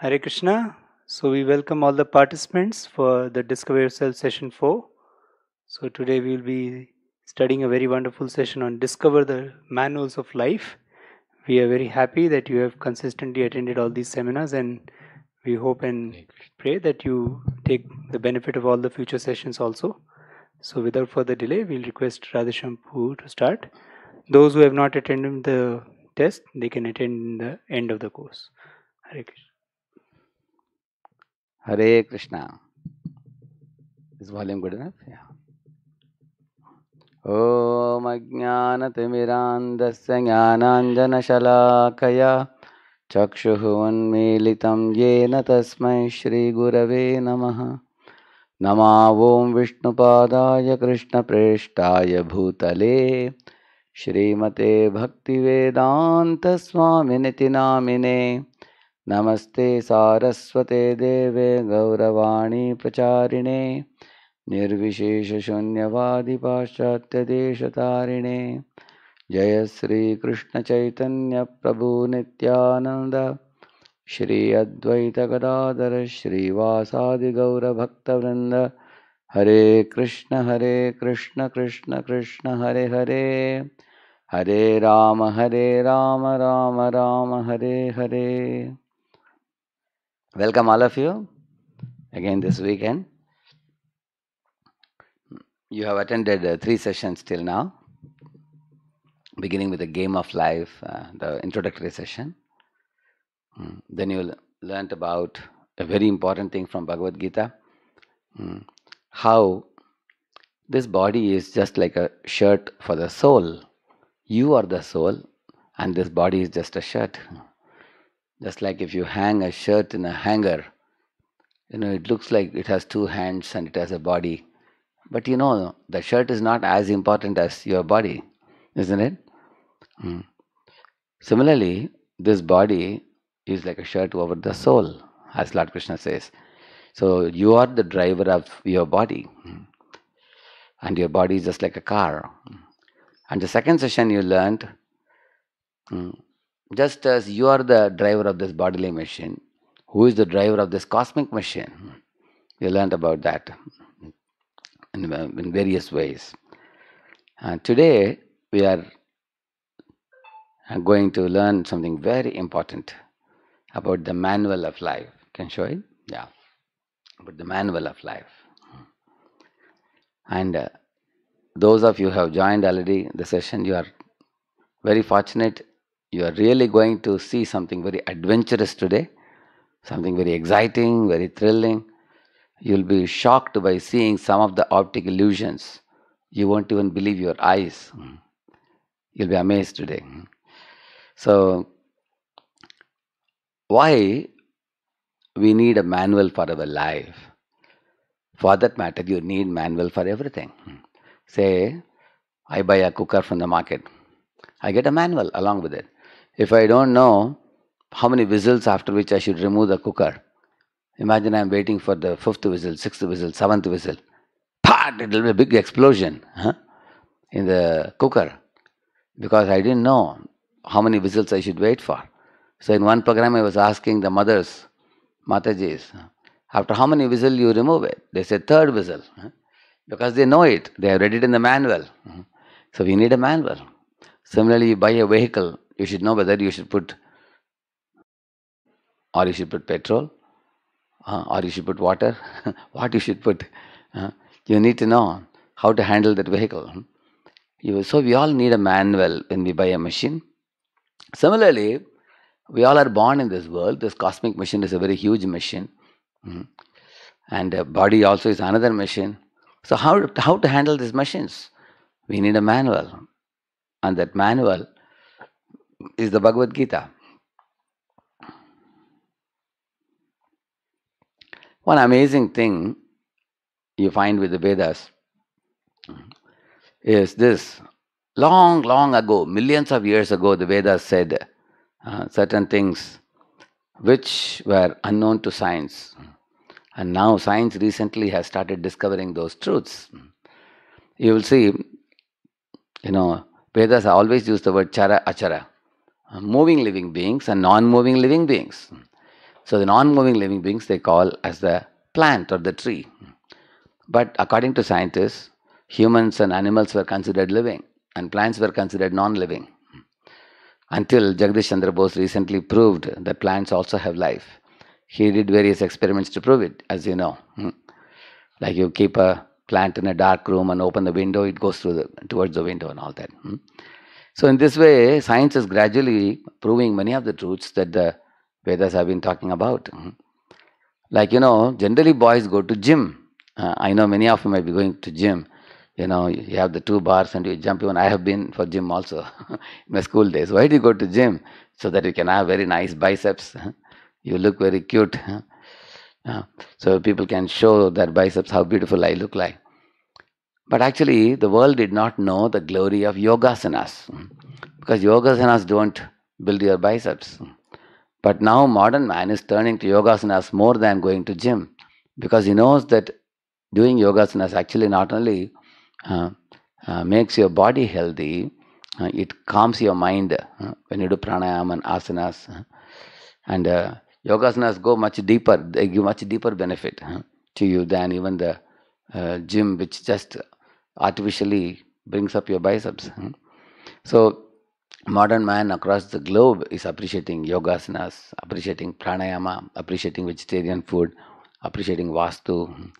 Hare Krishna. So we welcome all the participants for the Discover Yourself session 4. So today we will be studying a very wonderful session on Discover the Manuals of Life. We are very happy that you have consistently attended all these seminars and we hope and pray that you take the benefit of all the future sessions also. So without further delay, we'll request Pu to start. Those who have not attended the test, they can attend the end of the course. Hare Krishna. Hare Krishna. Is volume good enough? Yeah. ॐ अज्ञानतिमिरान्धस्य ज्ञानाञ्जनशलाकया चक्षुः उन्मीलितं येन तस्मै श्रीगुरवे नमः नमा ॐ विष्णुपादाय कृष्णप्रेष्ठाय भूतले श्रीमते भक्तिवेदान्तस्वामिनिति नामिने नमस्ते सारस्वते देवे गौरवाणी प्रचारिणे निर्विशेषशून्यवादिपाश्चात्यदेशतारिणे जय श्री कृष्ण चैतन्य प्रभु नित्यानंद श्री अद्वैत गदाधर श्रीवासादि गौर भक्तवृंद हरे कृष्ण हरे कृष्ण कृष्ण कृष्ण हरे हरे हरे राम हरे राम राम राम हरे हरे welcome all of you again this weekend you have attended uh, three sessions till now beginning with the game of life, uh, the introductory session. Mm. Then you learn about a very important thing from Bhagavad Gita mm. how this body is just like a shirt for the soul. You are the soul, and this body is just a shirt. Just like if you hang a shirt in a hanger, you know, it looks like it has two hands and it has a body. But you know, the shirt is not as important as your body isn't it? Mm. Similarly, this body is like a shirt over the soul, as Lord Krishna says. So you are the driver of your body, hmm. and your body is just like a car. Hmm. And the second session you learned, hmm, just as you are the driver of this bodily machine, who is the driver of this cosmic machine? You learned about that uh, in various ways. And today, we are going to learn something very important about the manual of life. Can show it? Yeah. But the manual of life. And uh, those of you have joined already the session, you are very fortunate. You are really going to see something very adventurous today, something very exciting, very thrilling. You'll be shocked by seeing some of the optic illusions. You won't even believe your eyes. Mm. You'll be amazed today. So, why we need a manual for our life? For that matter, you need manual for everything. Say, I buy a cooker from the market. I get a manual along with it. If I don't know how many whistles after which I should remove the cooker, imagine I'm waiting for the fifth whistle, sixth whistle, seventh whistle. Pat! It'll be a big explosion huh? in the cooker because I didn't know how many whistles I should wait for. So in one program, I was asking the mothers, Matajis, after how many whistles you remove it? They said third whistle. Because they know it. They have read it in the manual. So we need a manual. Similarly, you buy a vehicle, you should know whether you should put or you should put petrol uh, or you should put water, what you should put. Uh, you need to know how to handle that vehicle so we all need a manual when we buy a machine. Similarly, we all are born in this world. This cosmic machine is a very huge machine. Mm-hmm. And the uh, body also is another machine. So how, how to handle these machines? We need a manual. And that manual is the Bhagavad Gita. One amazing thing you find with the Vedas is this. Long, long ago, millions of years ago, the Vedas said uh, certain things which were unknown to science. And now science recently has started discovering those truths. You will see, you know, Vedas always use the word chara, achara, uh, moving living beings and non moving living beings. So the non moving living beings they call as the plant or the tree. But according to scientists, humans and animals were considered living and plants were considered non living. Until Jagdish Chandra Bose recently proved that plants also have life. He did various experiments to prove it, as you know. Hmm. Like you keep a plant in a dark room and open the window, it goes through the, towards the window and all that. Hmm. So, in this way, science is gradually proving many of the truths that the Vedas have been talking about. Hmm. Like, you know, generally boys go to gym. Uh, I know many of you might be going to gym you know, you have the two bars and you jump. Even I have been for gym also in my school days. Why do you go to gym? So that you can have very nice biceps. you look very cute. so people can show their biceps how beautiful I look like. But actually, the world did not know the glory of yogasanas because yogasanas don't build your biceps. But now modern man is turning to yogasanas more than going to gym because he knows that doing yogasanas actually not only uh, uh, makes your body healthy. Uh, it calms your mind when you do pranayama and asanas. and uh, yogasanas go much deeper. They give much deeper benefit to you than even the gym, which just artificially brings up your biceps. So, modern man across the globe is appreciating yogasanas, appreciating pranayama, appreciating vegetarian food, appreciating vastu,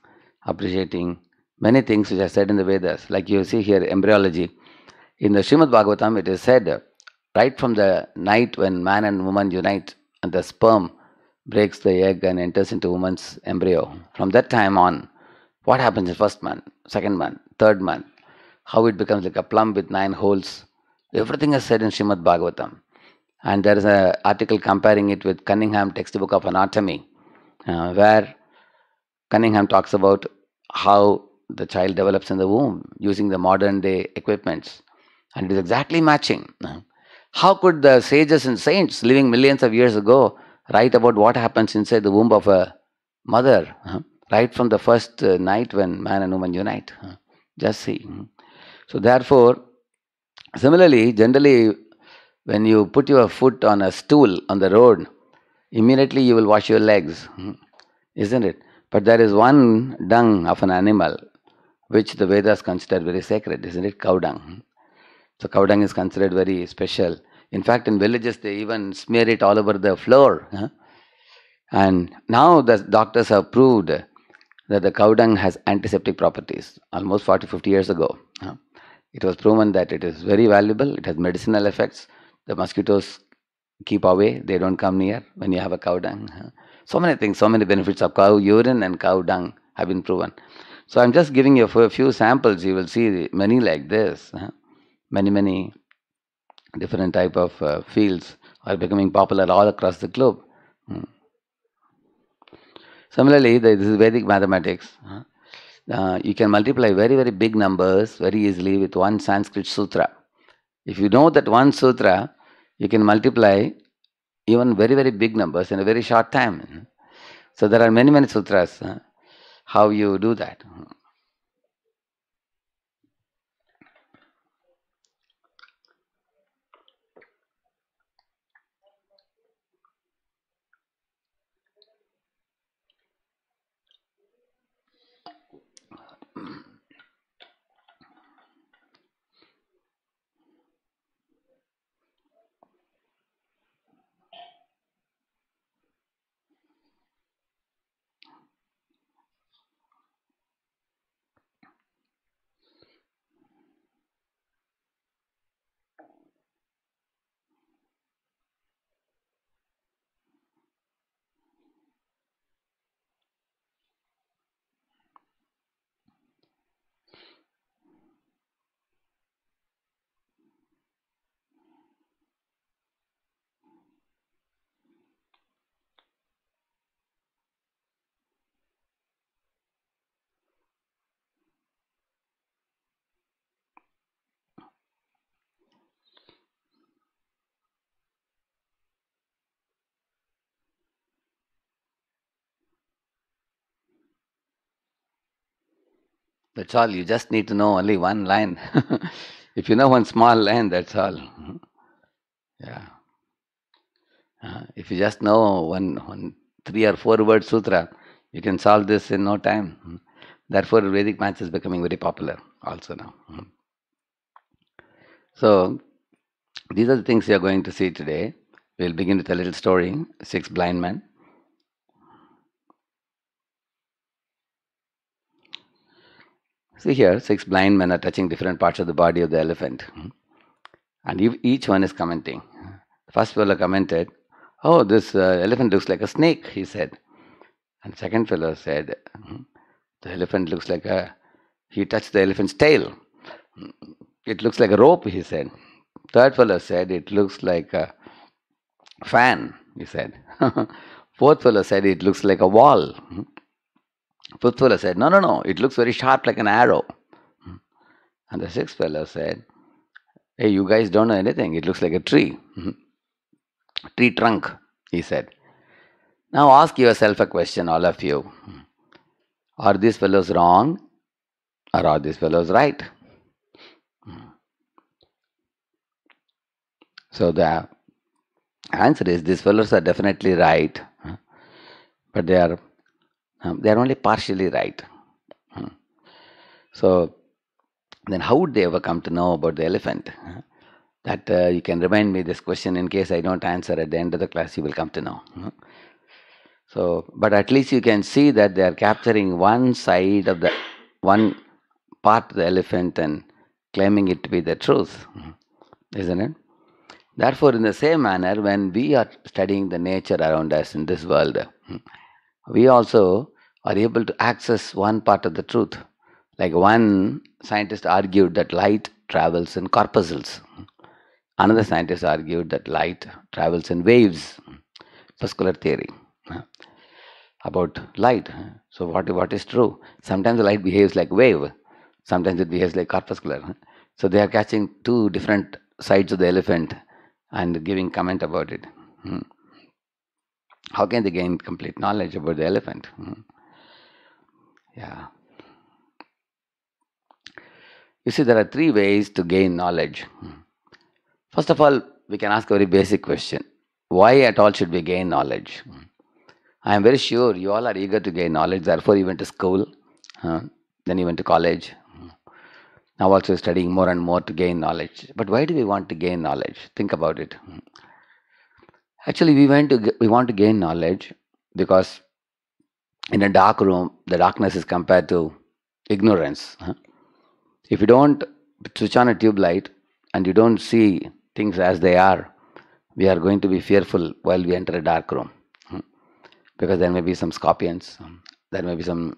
appreciating many things which are said in the Vedas, like you see here, embryology. In the Srimad Bhagavatam, it is said, right from the night when man and woman unite and the sperm breaks the egg and enters into woman's embryo, from that time on, what happens in first month, second month, third month, how it becomes like a plum with nine holes, everything is said in Srimad Bhagavatam. And there is an article comparing it with Cunningham textbook of anatomy, uh, where Cunningham talks about how the child develops in the womb using the modern day equipments and it is exactly matching. How could the sages and saints living millions of years ago write about what happens inside the womb of a mother right from the first uh, night when man and woman unite? Just see. So, therefore, similarly, generally, when you put your foot on a stool on the road, immediately you will wash your legs, isn't it? But there is one dung of an animal which the Vedas consider very sacred, isn't it? Cow dung. So cow dung is considered very special. In fact, in villages they even smear it all over the floor. And now the doctors have proved that the cow dung has antiseptic properties almost 40 50 years ago. It was proven that it is very valuable, it has medicinal effects. The mosquitoes keep away, they don't come near when you have a cow dung. So many things, so many benefits of cow urine and cow dung have been proven. So I'm just giving you a few samples. You will see many like this. Many, many different type of uh, fields are becoming popular all across the globe. Hmm. Similarly, the, this is Vedic mathematics. Uh, you can multiply very, very big numbers very easily with one Sanskrit sutra. If you know that one sutra, you can multiply even very, very big numbers in a very short time. Hmm? So there are many, many sutras how you do that. That's all. You just need to know only one line. if you know one small line, that's all. Yeah. Uh, if you just know one, one three or four word sutra, you can solve this in no time. Therefore, Vedic maths is becoming very popular also now. So, these are the things we are going to see today. We'll begin with a little story six blind men. See here, six blind men are touching different parts of the body of the elephant. Hmm. And each one is commenting. The first fellow commented, Oh, this uh, elephant looks like a snake, he said. And second fellow said, hmm, The elephant looks like a. He touched the elephant's tail. It looks like a rope, he said. Third fellow said, It looks like a fan, he said. Fourth fellow said, It looks like a wall. Hmm. Fifth fellow said, No, no, no, it looks very sharp like an arrow. Hmm. And the sixth fellow said, Hey, you guys don't know anything. It looks like a tree. Hmm. tree trunk, he said. Now ask yourself a question, all of you. Hmm. Are these fellows wrong or are these fellows right? So the answer is these fellows are definitely right, but they are um, they are only partially right. Hmm. so, then how would they ever come to know about the elephant? Hmm. that uh, you can remind me this question in case I don't answer at the end of the class, you will come to know. Hmm. so, but at least you can see that they are capturing one side of the one part of the elephant and claiming it to be the truth, isn't it? Therefore, in the same manner, when we are studying the nature around us in this world, we also are able to access one part of the truth. Like one scientist argued that light travels in corpuscles. Another scientist argued that light travels in waves. Corpuscular theory about light. So what what is true? Sometimes the light behaves like wave. Sometimes it behaves like corpuscular. So they are catching two different sides of the elephant and giving comment about it. Hmm. How can they gain complete knowledge about the elephant? Hmm? Yeah. You see, there are three ways to gain knowledge. Hmm. First of all, we can ask a very basic question why at all should we gain knowledge? Hmm. I am very sure you all are eager to gain knowledge, therefore, you went to school, huh? then you went to college. Hmm. Now, also studying more and more to gain knowledge. But why do we want to gain knowledge? Think about it. Actually, we went to we want to gain knowledge because in a dark room, the darkness is compared to ignorance. If you don't switch on a tube light and you don't see things as they are, we are going to be fearful while we enter a dark room hmm? because there may be some scorpions, hmm? there may be some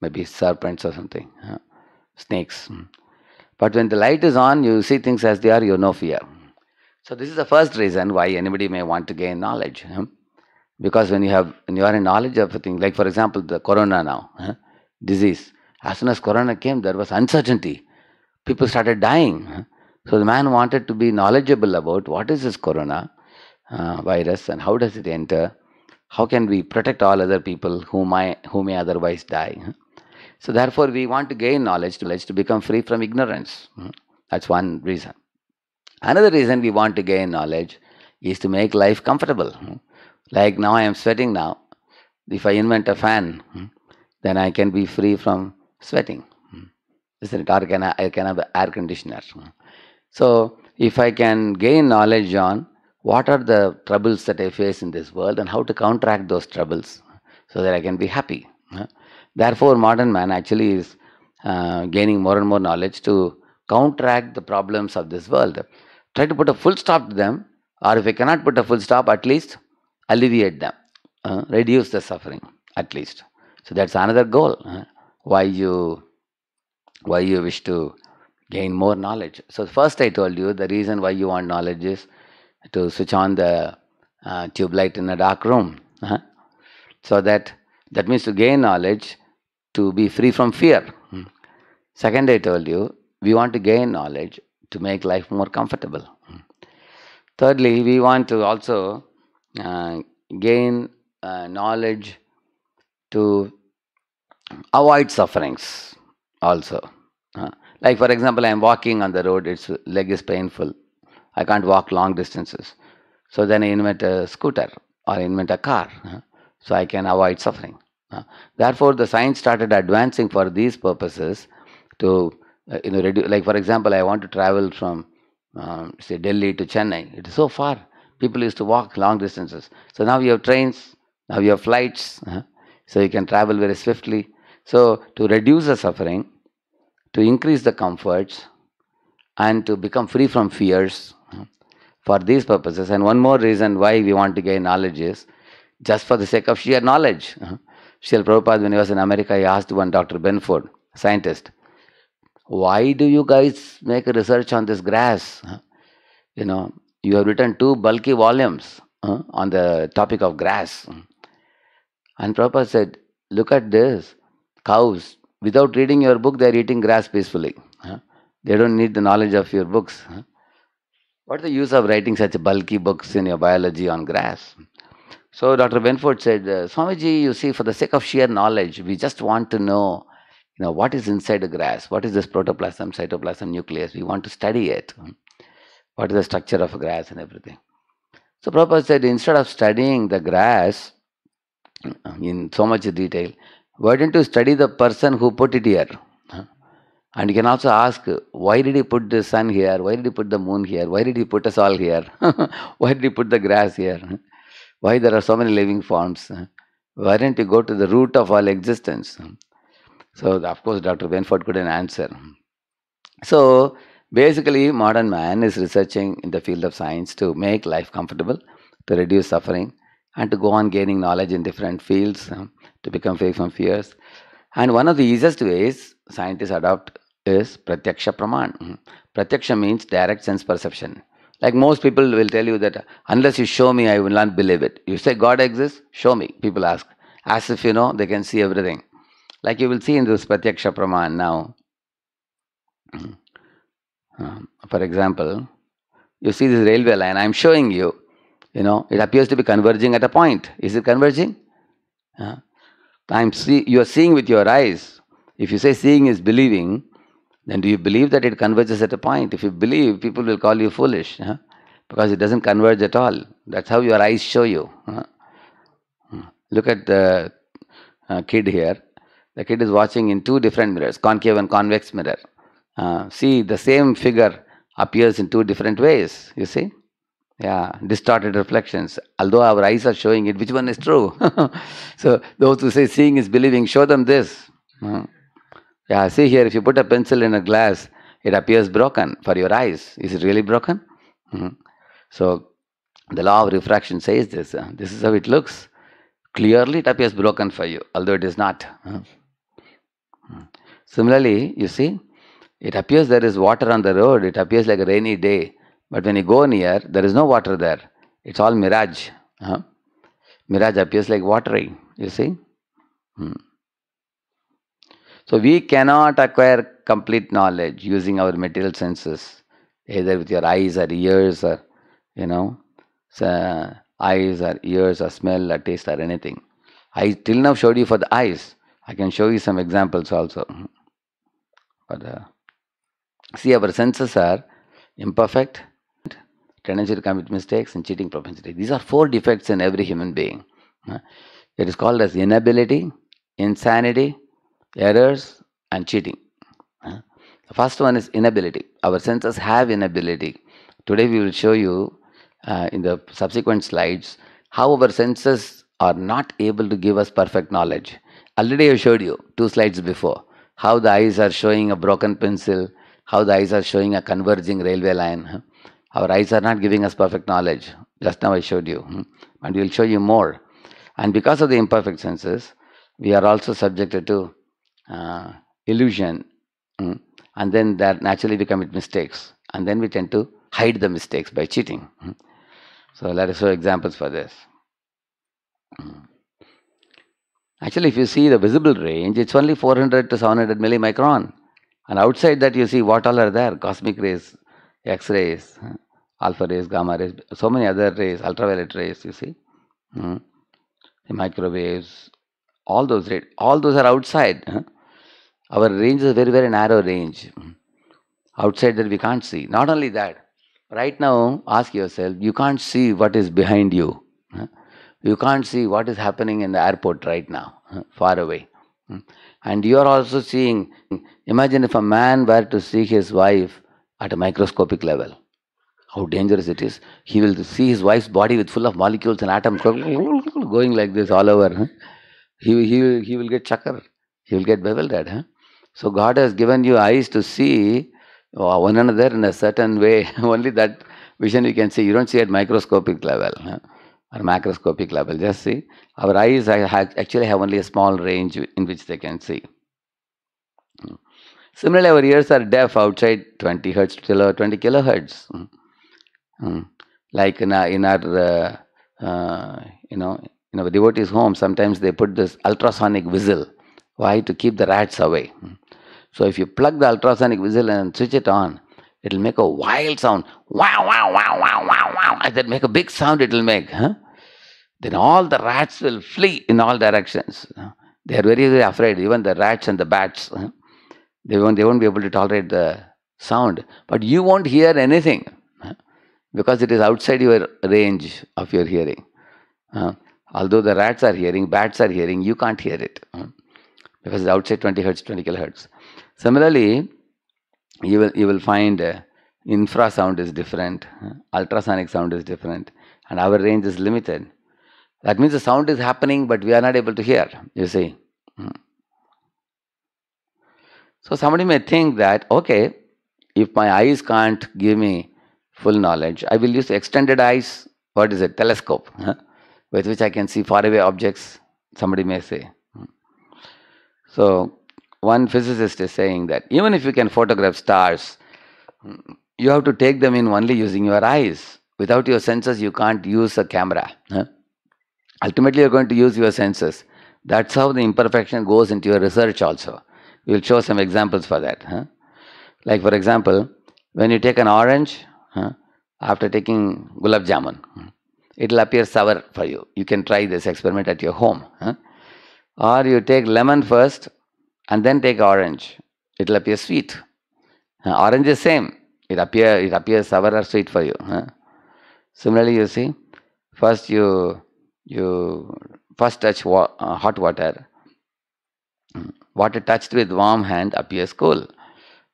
maybe serpents or something, snakes. Hmm? But when the light is on, you see things as they are, you know fear. So this is the first reason why anybody may want to gain knowledge. Huh? Because when you have when you are in knowledge of a thing, like for example the corona now, huh? disease. As soon as corona came, there was uncertainty. People started dying. Huh? So the man wanted to be knowledgeable about what is this corona uh, virus and how does it enter. How can we protect all other people who may, who may otherwise die? So therefore, we want to gain knowledge, knowledge to become free from ignorance. That's one reason. Another reason we want to gain knowledge is to make life comfortable. Like now I am sweating now. If I invent a fan, then I can be free from sweating. Isn't it? Or can I, I can have an air conditioner. So if I can gain knowledge on what are the troubles that I face in this world and how to counteract those troubles so that I can be happy. Therefore, modern man actually is uh, gaining more and more knowledge to counteract the problems of this world try to put a full stop to them, or if I cannot put a full stop, at least alleviate them, uh, reduce the suffering at least. So that's another goal. Uh, why you why you wish to gain more knowledge. So first I told you the reason why you want knowledge is to switch on the uh, tube light in a dark room. uh So that that means to gain knowledge, to be free from fear. Hmm. Second, I told you we want to gain knowledge to make life more comfortable. Thirdly, we want to also uh, gain uh, knowledge to avoid sufferings also. Uh, like, for example, I am walking on the road, its leg is painful. I can't walk long distances. So then I invent a scooter or invent a car uh, so I can avoid suffering. Uh, therefore, the science started advancing for these purposes to uh, you know, redu- like for example, I want to travel from um, say Delhi to Chennai. It is so far. People used to walk long distances. So now you have trains, now you have flights, uh so you can travel very swiftly. So to reduce the suffering, to increase the comforts, and to become free from fears uh for these purposes. And one more reason why we want to gain knowledge is just for the sake of sheer knowledge. uh uh-huh. Srila Prabhupada, when he was in America, he asked one Dr. Benford, scientist, why do you guys make research on this grass? You know, you have written two bulky volumes uh, on the topic of grass. Hmm. And Prabhupada said, look at this. Cows, without reading your book, they are eating grass peacefully. They don't need the knowledge of your books. What's the use of writing such bulky books in your biology on grass? So Dr. Benford said, uh, Swamiji, you see, for the sake of sheer knowledge, we just want to know you know what is inside the grass what is this protoplasm cytoplasm nucleus we want to study it what is the structure of grass and everything so Prabhupada said instead of studying the grass uh, in so much detail why don't you study the person who put it here and you can also ask why did he put the sun here why did he put the moon here why did he put us all here why did he put the grass here why there are so many living forms why don't you go to the root of all existence so, of course, Dr. Benford couldn't answer. So, basically, modern man is researching in the field of science to make life comfortable, to reduce suffering, and to go on gaining knowledge in different fields, to become free from fears. And one of the easiest ways scientists adopt is pratyaksha praman. Hmm. Pratyaksha means direct sense perception. Like most people will tell you that unless you show me, I will not believe it. You say God exists, show me. People ask, as if you know they can see everything like you will see in this Pratyaksha Praman now. Um, for example, you see this railway line, I am showing you, you know, it appears to be converging at a point. Is it converging? Uh, I'm see, you are seeing with your eyes. If you say seeing is believing, then do you believe that it converges at a point? If you believe, people will call you foolish huh? because it doesn't converge at all. That's how your eyes show you. Huh? Hmm. Look at the uh, kid here the kid is watching in two different mirrors concave and convex mirror uh, see the same figure appears in two different ways you see yeah distorted reflections although our eyes are showing it which one is true so those who say seeing is believing show them this hmm. yeah see here if you put a pencil in a glass it appears broken for your eyes is it really broken mm. so the law of refraction says this uh, this is how it looks clearly it appears broken for you although it is not hmm. Similarly, you see, it appears there is water on the road, it appears like a rainy day, but when you go near, there is no water there. It's all mirage. Uh-huh. Mirage appears like watery, you see. Hmm. So, we cannot acquire complete knowledge using our material senses, either with your eyes or ears or, you know, so uh, eyes or ears or smell or taste or anything. I till now showed you for the eyes. I can show you some examples also. Hmm or the uh, see our senses are imperfect tendency to commit mistakes and cheating propensity these are four defects in every human being it is called as inability insanity errors and cheating the first one is inability our senses have inability today we will show you uh, in the subsequent slides how our senses are not able to give us perfect knowledge already i showed you two slides before how the eyes are showing a broken pencil, how the eyes are showing a converging railway line. Our eyes are not giving us perfect knowledge. Just now I showed you, hmm. and we will show you more. And because of the imperfect senses, we are also subjected to uh, illusion, hmm. and then that naturally we commit mistakes, and then we tend to hide the mistakes by cheating. Hmm. So let us show examples for this. Actually, if you see the visible range, it's only 400 to 700 millimicron. And outside that, you see what all are there cosmic rays, X rays, alpha rays, gamma rays, so many other rays, ultraviolet rays, you see. Hmm. The microwaves, all those rays, all those are outside. Our range is very, very narrow range. Outside that, we can't see. Not only that, right now, ask yourself, you can't see what is behind you. Huh? You can't see what is happening in the airport right now, far away. Hmm. And you are also seeing, imagine if a man were to see his wife at a microscopic level, how dangerous it is. He will see his wife's body with full of molecules and atoms going like this all over. He, he, he will get chakra. He will get bewildered. Huh? So God has given you eyes to see uh, one another in a certain way. Only that vision you can see. You don't see at microscopic level. Huh? or macroscopic level. Just see, our eyes actually have only a small range in which they can see. Similarly, our ears are deaf outside 20 hertz to 20 kilohertz. Hmm. Like in our, in our uh, uh, you know, in our devotees' home, sometimes they put this ultrasonic whistle. Why? To keep the rats away. So if you plug the ultrasonic whistle and switch it on, it'll make a wild sound. Wow, wow, wow, wow, wow, wow. That make a big sound it'll make. Huh? then all the rats will flee in all directions. They are very, very afraid, even the rats and the bats. They won't, they won't be able to tolerate the sound. But you won't hear anything because it is outside your range of your hearing. Although the rats are hearing, bats are hearing, you can't hear it because it's outside 20 hertz, 20 kilohertz. Similarly, you will, you will find uh, infrasound infra sound is different, ultrasonic sound is different, and our range is limited. That means the sound is happening, but we are not able to hear, you see. Hmm. So somebody may think that, okay, if my eyes can't give me full knowledge, I will use extended eyes, what is it, telescope, huh? with which I can see faraway objects, somebody may say. Hmm. So one physicist is saying that even if you can photograph stars, hmm, you have to take them in only using your eyes. Without your senses, you can't use a camera. Huh? Ultimately, you're going to use your senses. That's how the imperfection goes into your research also. We'll show some examples for that. Huh? Like, for example, when you take an orange, huh, after taking gulab jamun, it'll appear sour for you. You can try this experiment at your home. Huh? Or you take lemon first and then take orange. It'll appear sweet. orange is same. It appear it appears sour or sweet for you. Similarly, you see, first you you first touch wa uh, hot water. Mm. Water touched with warm hand appears cool,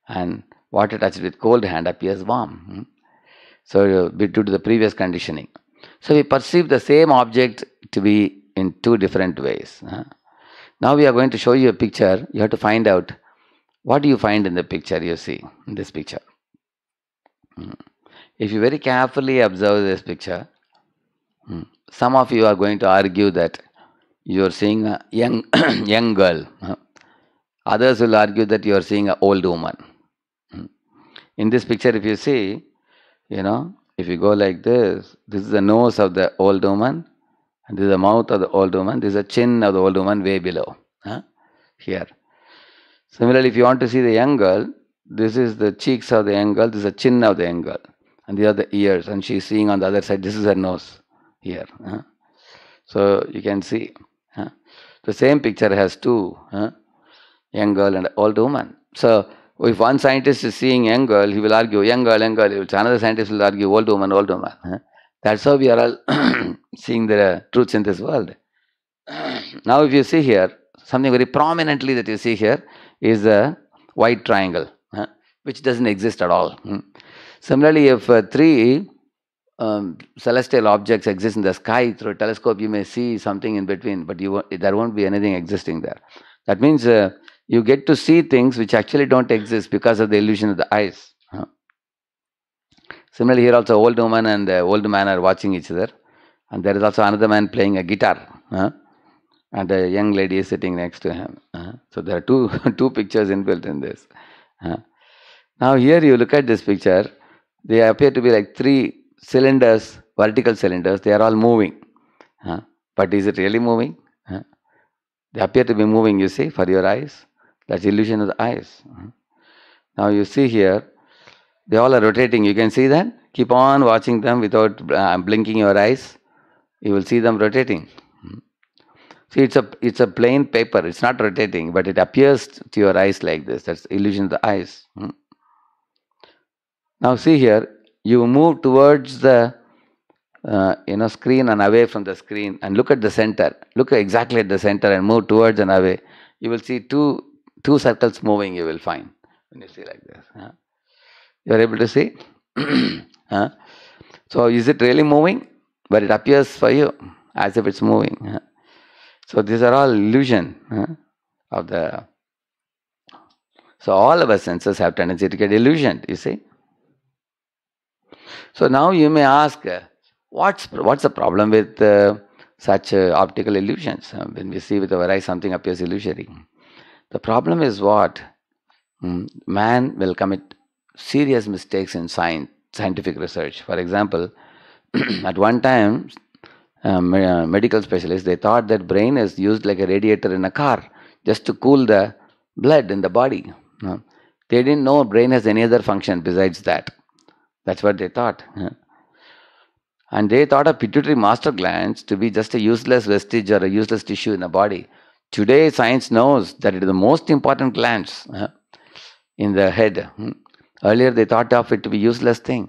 and water touched with cold hand appears warm. Mm. So, due to the previous conditioning. So, we perceive the same object to be in two different ways. Now, we are going to show you a picture. You have to find out what do you find in the picture you see in this picture. Mm. If you very carefully observe this picture, some of you are going to argue that you are seeing a young, young girl. Others will argue that you are seeing an old woman. In this picture, if you see, you know, if you go like this, this is the nose of the old woman, and this is the mouth of the old woman, this is the chin of the old woman way below, huh? here. Similarly, if you want to see the young girl, this is the cheeks of the young girl, this is the chin of the young girl, and these are the ears, and she is seeing on the other side, this is her nose here. So you can see the same picture has two young girl and old woman. So if one scientist is seeing young girl, he will argue young girl, young girl. Another scientist will argue old woman, old woman. That's how we are all seeing the truths in this world. now, if you see here, something very prominently that you see here is the white triangle, which doesn't exist at all. Hmm? Similarly, if uh, three um, celestial objects exist in the sky through a telescope, you may see something in between, but you there won't be anything existing there. That means uh, you get to see things which actually don't exist because of the illusion of the eyes. Huh? Similarly, here also old woman and the uh, old man are watching each other, and there is also another man playing a guitar, huh? and a young lady is sitting next to him. Huh? So there are two two pictures inbuilt in this. Now here you look at this picture; they appear to be like three cylinders, vertical cylinders, they are all moving. But is it really moving? They appear to be moving, you see, for your eyes. That's illusion of the eyes. Now you see here, they all are rotating. You can see them. Keep on watching them without uh, blinking your eyes. You will see them rotating. Hmm? See, it's a it's a plain paper. It's not rotating, but it appears to your eyes like this. That's illusion of the eyes. Hmm? Now see here, you move towards the uh, you know screen and away from the screen and look at the center look exactly at the center and move towards and away you will see two two circles moving you will find when you see like this huh? you are able to see huh? so is it really moving but it appears for you as if it's moving huh? so these are all illusion of the so all of our senses have tendency to get illusioned you see so now you may ask, uh, what's, what's the problem with uh, such uh, optical illusions? Uh, when we see with our eyes, something appears illusory. The problem is what? Mm, man will commit serious mistakes in science, scientific research. For example, at one time, um, uh, medical specialists they thought that brain is used like a radiator in a car just to cool the blood in the body. No? They didn't know brain has any other function besides that. That's what they thought. And they thought of pituitary master glands to be just a useless vestige or a useless tissue in the body. Today, science knows that it is the most important glands in the head. Earlier, they thought of it to be useless thing.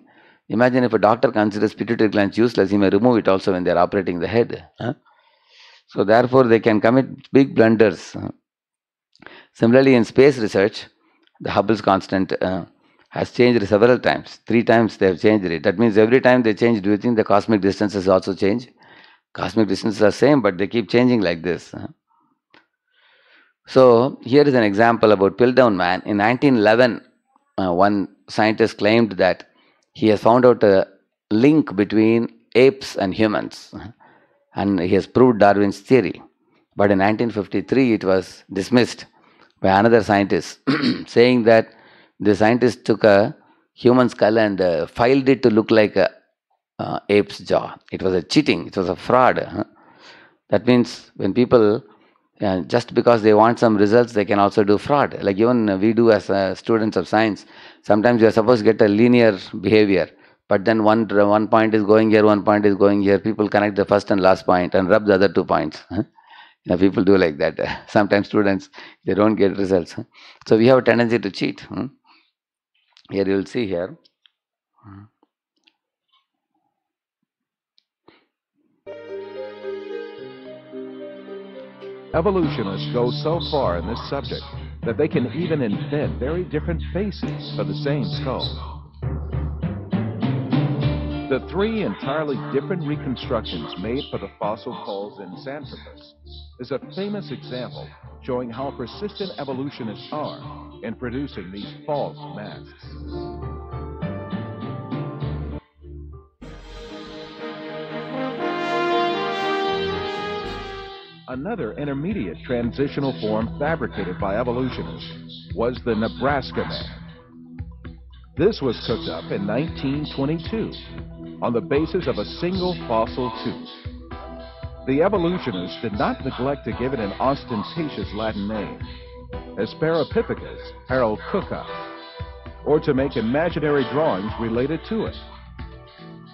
Imagine if a doctor considers pituitary glands useless, he may remove it also when they are operating the head. So, therefore, they can commit big blunders. Similarly, in space research, the Hubble's constant has changed several times. Three times they have changed it. That means every time they change, do you think the cosmic distances also change? Cosmic distances are same, but they keep changing like this. So here is an example about Piltdown Man. In 1911, uh, one scientist claimed that he has found out a link between apes and humans, and he has proved Darwin's theory. But in 1953, it was dismissed by another scientist, saying that the scientist took a human skull and uh, filed it to look like a uh, ape's jaw. It was a cheating. It was a fraud. Huh? That means when people uh, just because they want some results, they can also do fraud. Like even we do as uh, students of science, sometimes we are supposed to get a linear behavior, but then one one point is going here, one point is going here. People connect the first and last point and rub the other two points. Huh? You know, people do like that. Sometimes students they don't get results. So we have a tendency to cheat. Hmm? Here you will see here. Evolutionists go so far in this subject that they can even invent very different faces for the same skull. The three entirely different reconstructions made for the fossil poles in Xanthropus is a famous example showing how persistent evolutionists are in producing these false masks. Another intermediate transitional form fabricated by evolutionists was the Nebraska man. This was cooked up in 1922 on the basis of a single fossil tooth. The evolutionists did not neglect to give it an ostentatious Latin name, Hesperopithecus Cooka, or to make imaginary drawings related to it.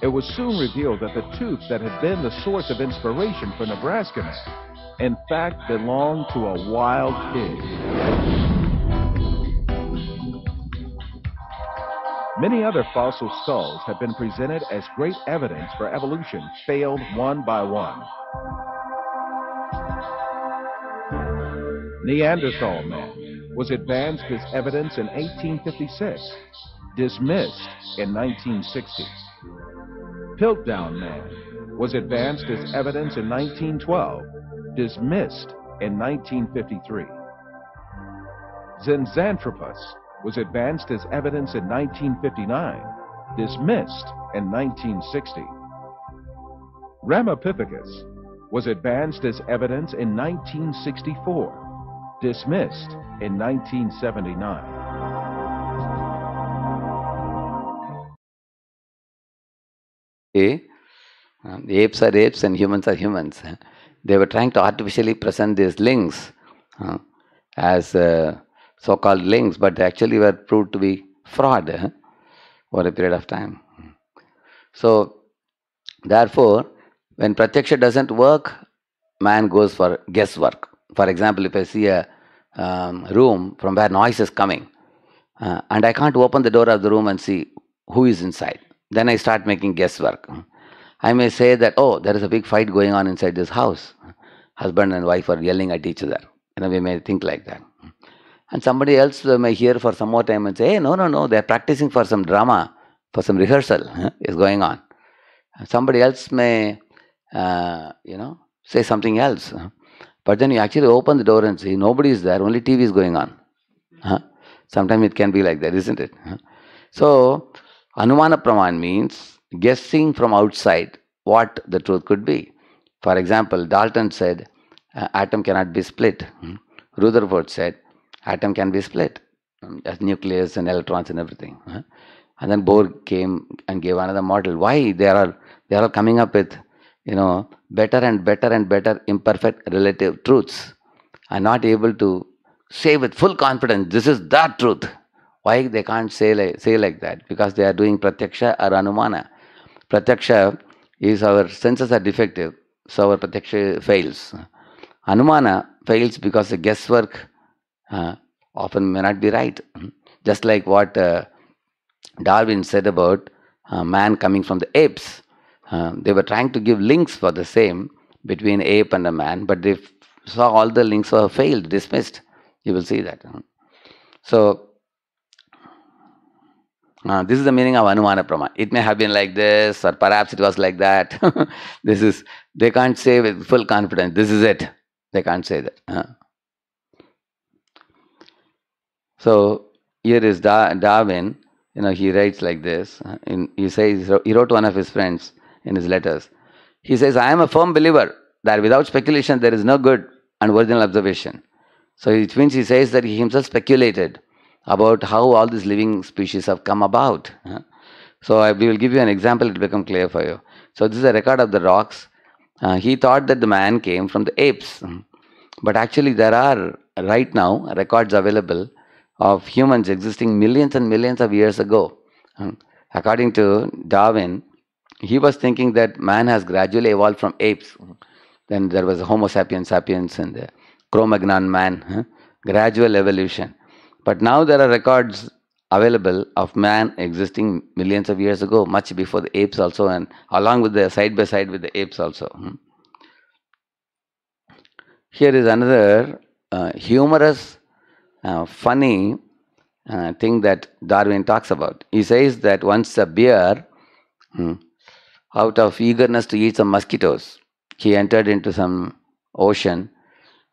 It was soon revealed that the tooth that had been the source of inspiration for Nebraska Man, in fact, belonged to a wild pig. Many other fossil skulls have been presented as great evidence for evolution failed one by one. Neanderthal man was advanced as evidence in 1856, dismissed in 1960. Piltdown man was advanced as evidence in 1912, dismissed in 1953. Zenzanthropus was advanced as evidence in 1959, dismissed in 1960. Ramapithecus was advanced as evidence in 1964, dismissed in 1979. A, um, apes are apes and humans are humans. They were trying to artificially present these links uh, as uh, so called links, but actually were proved to be fraud huh, for a period of time. So, therefore, when pratyaksha doesn't work, man goes for guesswork. For example, if I see a um, room from where noise is coming, uh, and I can't open the door of the room and see who is inside, then I start making guesswork. I may say that, oh, there is a big fight going on inside this house. Husband and wife are yelling at each other. You know, we may think like that. And somebody else may hear for some more time and say, hey, no, no, no, they're practicing for some drama, for some rehearsal is going on. And somebody else may, uh, you know, say something else. But then you actually open the door and see nobody is there, only TV is going on. Huh? Sometimes it can be like that, isn't it? So, Anumana Praman means guessing from outside what the truth could be. For example, Dalton said, uh, atom cannot be split. Hmm? Rutherford said, atom can be split um, as nucleus and electrons and everything. Huh? And then Bohr came and gave another model. Why they are they are coming up with you know better and better and better imperfect relative truths are not able to say with full confidence this is the truth. Why they can't say like say like that? Because they are doing pratyaksha or anumana. Pratyaksha is our senses are defective, so our pratyaksha fails. Anumana fails because the guesswork uh, often may not be right. Hmm? Just like what uh, Darwin said about uh, man coming from the apes. they were trying to give links for the same between ape and a man, but they f- saw all the links were failed, dismissed. You will see that. Hmm? So, uh, this is the meaning of Anumana Prama. It may have been like this, or perhaps it was like that. this is, they can't say with full confidence, this is it. They can't say that. Uh, so here is Darwin, you know, he writes like this. Uh, in, he says, he wrote one of his friends in his letters. He says, I am a firm believer that without speculation there is no good and original observation. So it means he says that he himself speculated about how all these living species have come about. So I will give you an example, it will become clear for you. So this is a record of the rocks. Uh, he thought that the man came from the apes. But actually there are right now records available of humans existing millions and millions of years ago. According to Darwin, he was thinking that man has gradually evolved from apes. Then there was Homo sapiens sapiens and the Cro-Magnon man, gradual evolution. But now there are records available of man existing millions of years ago, much before the apes also, and along with the side by side with the apes also. Hmm. Here is another uh, humorous uh, funny uh, thing that Darwin talks about. He says that once a bear, hmm, out of eagerness to eat some mosquitoes, he entered into some ocean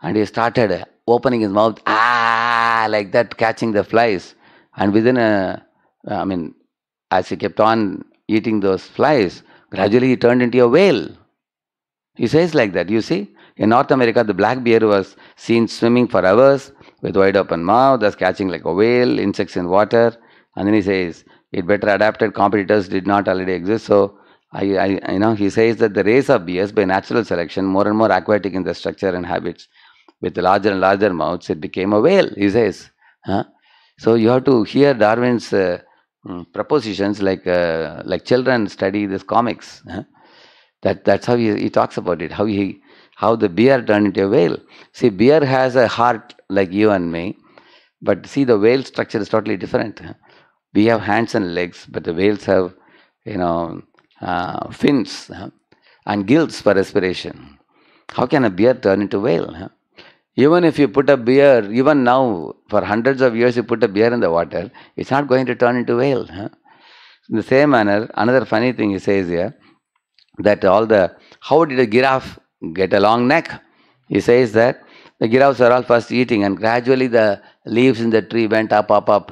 and he started uh, opening his mouth, ah, like that, catching the flies. And within a, I mean, as he kept on eating those flies, gradually he turned into a whale. He says like that, you see. In North America, the black bear was seen swimming for hours with wide open mouth, thus catching like a whale, insects in water. And then he says, it better adapted competitors did not already exist. So, I, I, you know, he says that the race of bears, by natural selection, more and more aquatic in their structure and habits, with larger and larger mouths, it became a whale, he says. Huh? So you have to hear Darwin's uh, mm, propositions like uh, like children study this comics. Huh? That that's how he, he talks about it. How he how the bear turned into a whale. See, bear has a heart like you and me, but see, the whale structure is totally different. We have hands and legs, but the whales have, you know, uh, fins and gills for respiration. How can a bear turn into whale? Huh? Even if you put a bear, even now, for hundreds of years, you put a bear in the water, it's not going to turn into whale. Huh? In the same manner, another funny thing he says here that all the how did a giraffe get a long neck. He says that the giraffes were all first eating and gradually the leaves in the tree went up, up, up.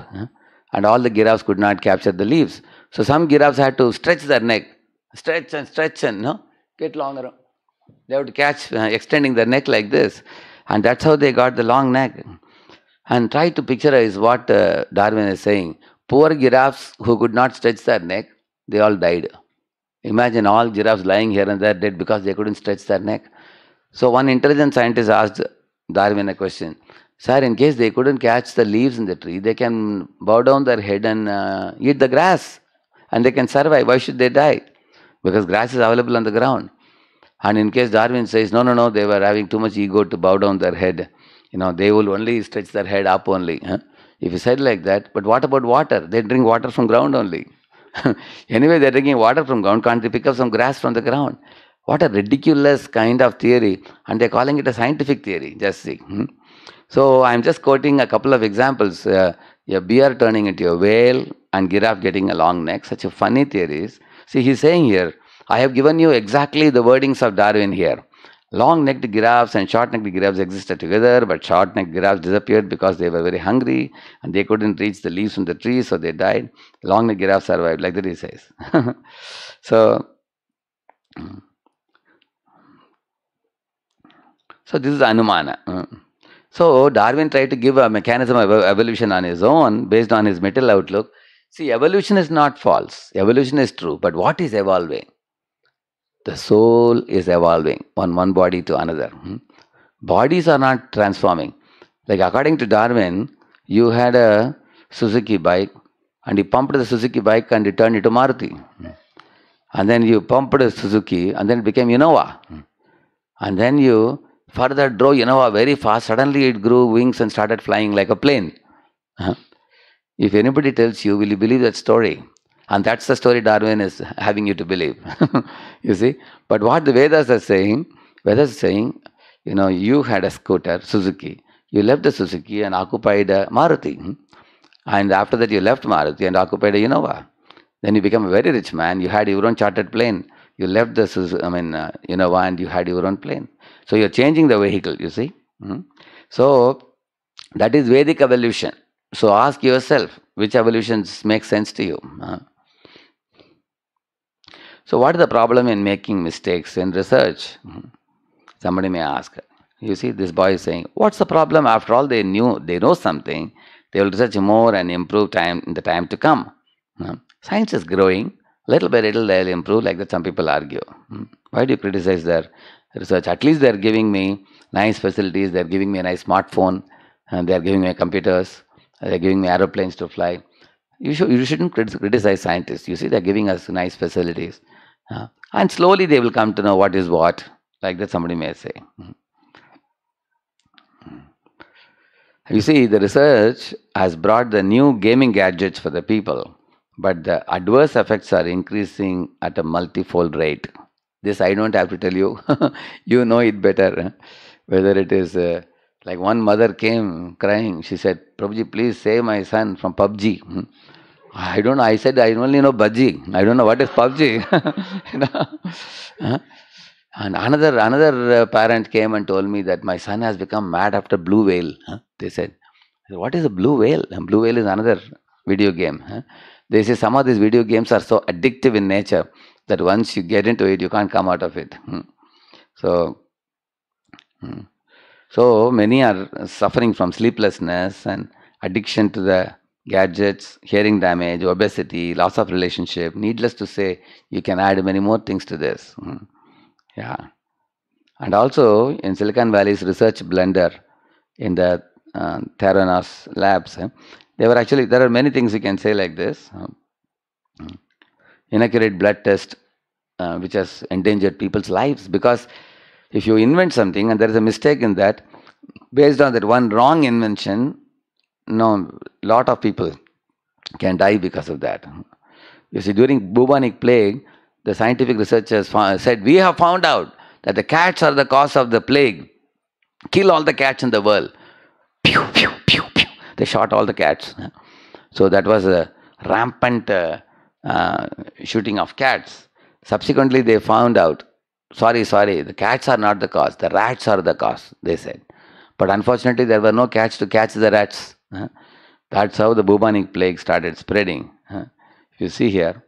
And all the giraffes could not capture the leaves. So some giraffes had to stretch their neck, stretch and stretch and no, get longer. They would catch, uh, extending their neck like this. And that's how they got the long neck. And try to picture is what uh, Darwin is saying. Poor giraffes who could not stretch their neck, they all died. Imagine all giraffes lying here and there dead because they couldn't stretch their neck. So one intelligent scientist asked Darwin a question. Sir, in case they couldn't catch the leaves in the tree, they can bow down their head and uh, eat the grass and they can survive. Why should they die? Because grass is available on the ground. And in case Darwin says, no, no, no, they were having too much ego to bow down their head, you know, they will only stretch their head up only. Huh? If you said like that, but what about water? They drink water from ground only. anyway, they're taking water from ground. Can't they pick up some grass from the ground? What a ridiculous kind of theory. And they're calling it a scientific theory. Just see. Hmm? So I'm just quoting a couple of examples. Uh, your bear turning into a whale and giraffe getting a long neck. Such a funny theories. See, he's saying here, I have given you exactly the wordings of Darwin here. Long-necked giraffes and short-necked giraffes existed together, but short-necked giraffes disappeared because they were very hungry and they couldn't reach the leaves from the trees, so they died. Long-necked giraffes survived, like that he says. so, so this is Anumana. So Darwin tried to give a mechanism of evolution on his own, based on his material outlook. See, evolution is not false. Evolution is true, but what is evolving? the soul is evolving from one body to another. Hmm? Bodies are not transforming. Like according to Darwin, you had a Suzuki bike and you pumped the Suzuki bike and you turned it to Maruti. Hmm. And then you pumped the Suzuki and then it became Innova. Hmm. And then you further drove Innova very fast. Suddenly it grew wings and started flying like a plane. Huh? If anybody tells you, will you believe that story? And that's the story Darwin is having you to believe. you see? But what the Vedas are saying, Vedas are saying, you know, you had a scooter, Suzuki. You left the Suzuki and occupied a uh, Maruti. And after that, you left Maruti and occupied a uh, Innova. Then you become a very rich man. You had your own chartered plane. You left the Suzuki, I mean, uh, Innova and you had your own plane. So you're changing the vehicle, you see. Mm-hmm. So that is Vedic evolution. So ask yourself which evolutions make sense to you. Uh, so, what is the problem in making mistakes in research? Mm-hmm. Somebody may ask. You see, this boy is saying, What's the problem? After all, they knew they know something. They will research more and improve time in the time to come. Mm-hmm. Science is growing. Little by little, they'll improve, like that some people argue. Mm-hmm. Why do you criticize their research? At least they're giving me nice facilities, they're giving me a nice smartphone, and they're giving me computers, they're giving me aeroplanes to fly. You, should, you shouldn't criticize scientists. You see, they're giving us nice facilities. Uh, and slowly they will come to know what is what, like that somebody may say. Mm-hmm. Mm-hmm. You see, the research has brought the new gaming gadgets for the people, but the adverse effects are increasing at a multifold rate. This I don't have to tell you, you know it better. Whether it is uh, like one mother came crying, she said, Prabhuji, please save my son from PUBG. Mm-hmm. I don't know. I said I only know bhaji. I don't know what is PUBG. you know? And another another uh, parent came and told me that my son has become mad after Blue Whale. Huh? They said, "What is a Blue Whale?" And Blue Whale is another video game. Huh? They say some of these video games are so addictive in nature that once you get into it, you can't come out of it. Hmm. So, hmm. so many are suffering from sleeplessness and addiction to the gadgets, hearing damage, obesity, loss of relationship. Needless to say, you can add many more things to this. Hmm. Yeah. And also in Silicon Valley's research blender in the uh, Theranos labs, there were actually, there are many things you can say like this. Hmm. Inaccurate blood test, uh, which has endangered people's lives because if you invent something and there is a mistake in that, based on that one wrong invention, no, lot of people can die because of that. You see, during bubonic plague, the scientific researchers found, said, We have found out that the cats are the cause of the plague. Kill all the cats in the world. Pew, pew, pew, pew. They shot all the cats. So that was a rampant uh, uh, shooting of cats. Subsequently, they found out sorry, sorry, the cats are not the cause, the rats are the cause, they said. But unfortunately, there were no cats to catch the rats. That's how the bubonic plague started spreading. If you see here,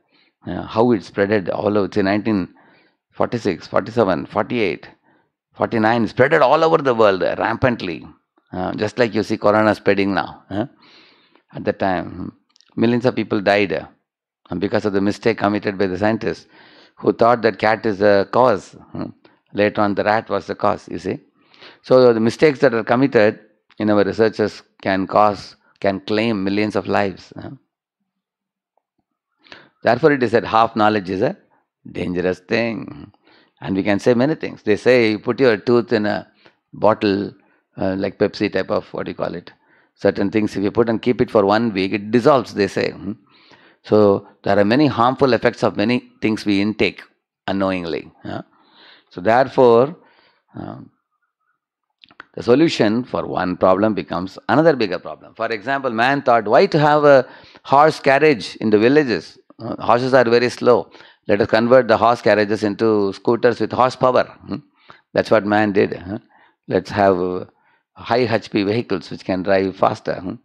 uh, how it spreaded all over, say 1946, 47, 48, 49, spreaded all over the world rampantly. Uh, just like you see corona spreading now. At that time, millions of people died uh, because of the mistake committed by the scientists who thought that cat is the cause. Hmm? Later on, the rat was the cause, you see. So, the mistakes that are committed you know, researchers can cause, can claim millions of lives. Therefore, it is that half knowledge is a dangerous thing. And we can say many things. They say you put your tooth in a bottle, uh, like Pepsi type of, what do you call it? Certain things, if you put and keep it for one week, it dissolves, they say. Hmm? So, there are many harmful effects of many things we intake unknowingly. Yeah? So, therefore, um, the solution for one problem becomes another bigger problem. For example, man thought, why to have a horse carriage in the villages? Uh, horses are very slow. Let us convert the horse carriages into scooters with horsepower. Hmm? That's what man did. Huh? Let's have uh, high HP vehicles which can drive faster. Hmm?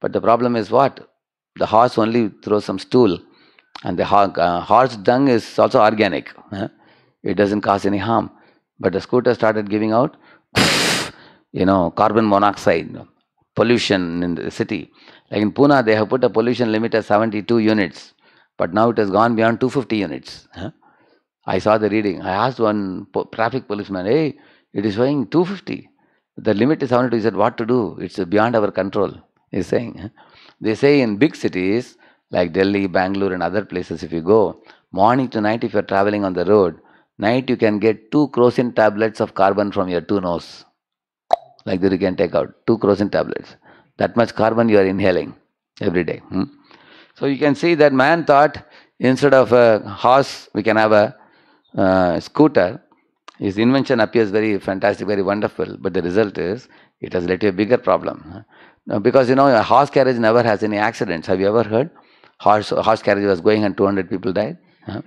But the problem is what? The horse only throws some stool, and the ho- uh, horse dung is also organic. Huh? It doesn't cause any harm. But the scooter started giving out. you know, carbon monoxide pollution in the city. Like in Pune, they have put a pollution limit of 72 units, but now it has gone beyond 250 units. Huh? I saw the reading. I asked one traffic policeman, hey, it is showing 250. The limit is 72. He said, what to do? It's beyond our control, he's saying. They say in big cities like Delhi, Bangalore, and other places, if you go, morning to night, if you're traveling on the road, night you can get two crocin tablets of carbon from your two nose like that, you can take out 2 crocin tablets that much carbon you are inhaling every day hmm? so you can see that man thought instead of a horse we can have a uh, scooter his invention appears very fantastic very wonderful but the result is it has led to a bigger problem now, because you know a horse carriage never has any accidents have you ever heard horse horse carriage was going and 200 people died huh?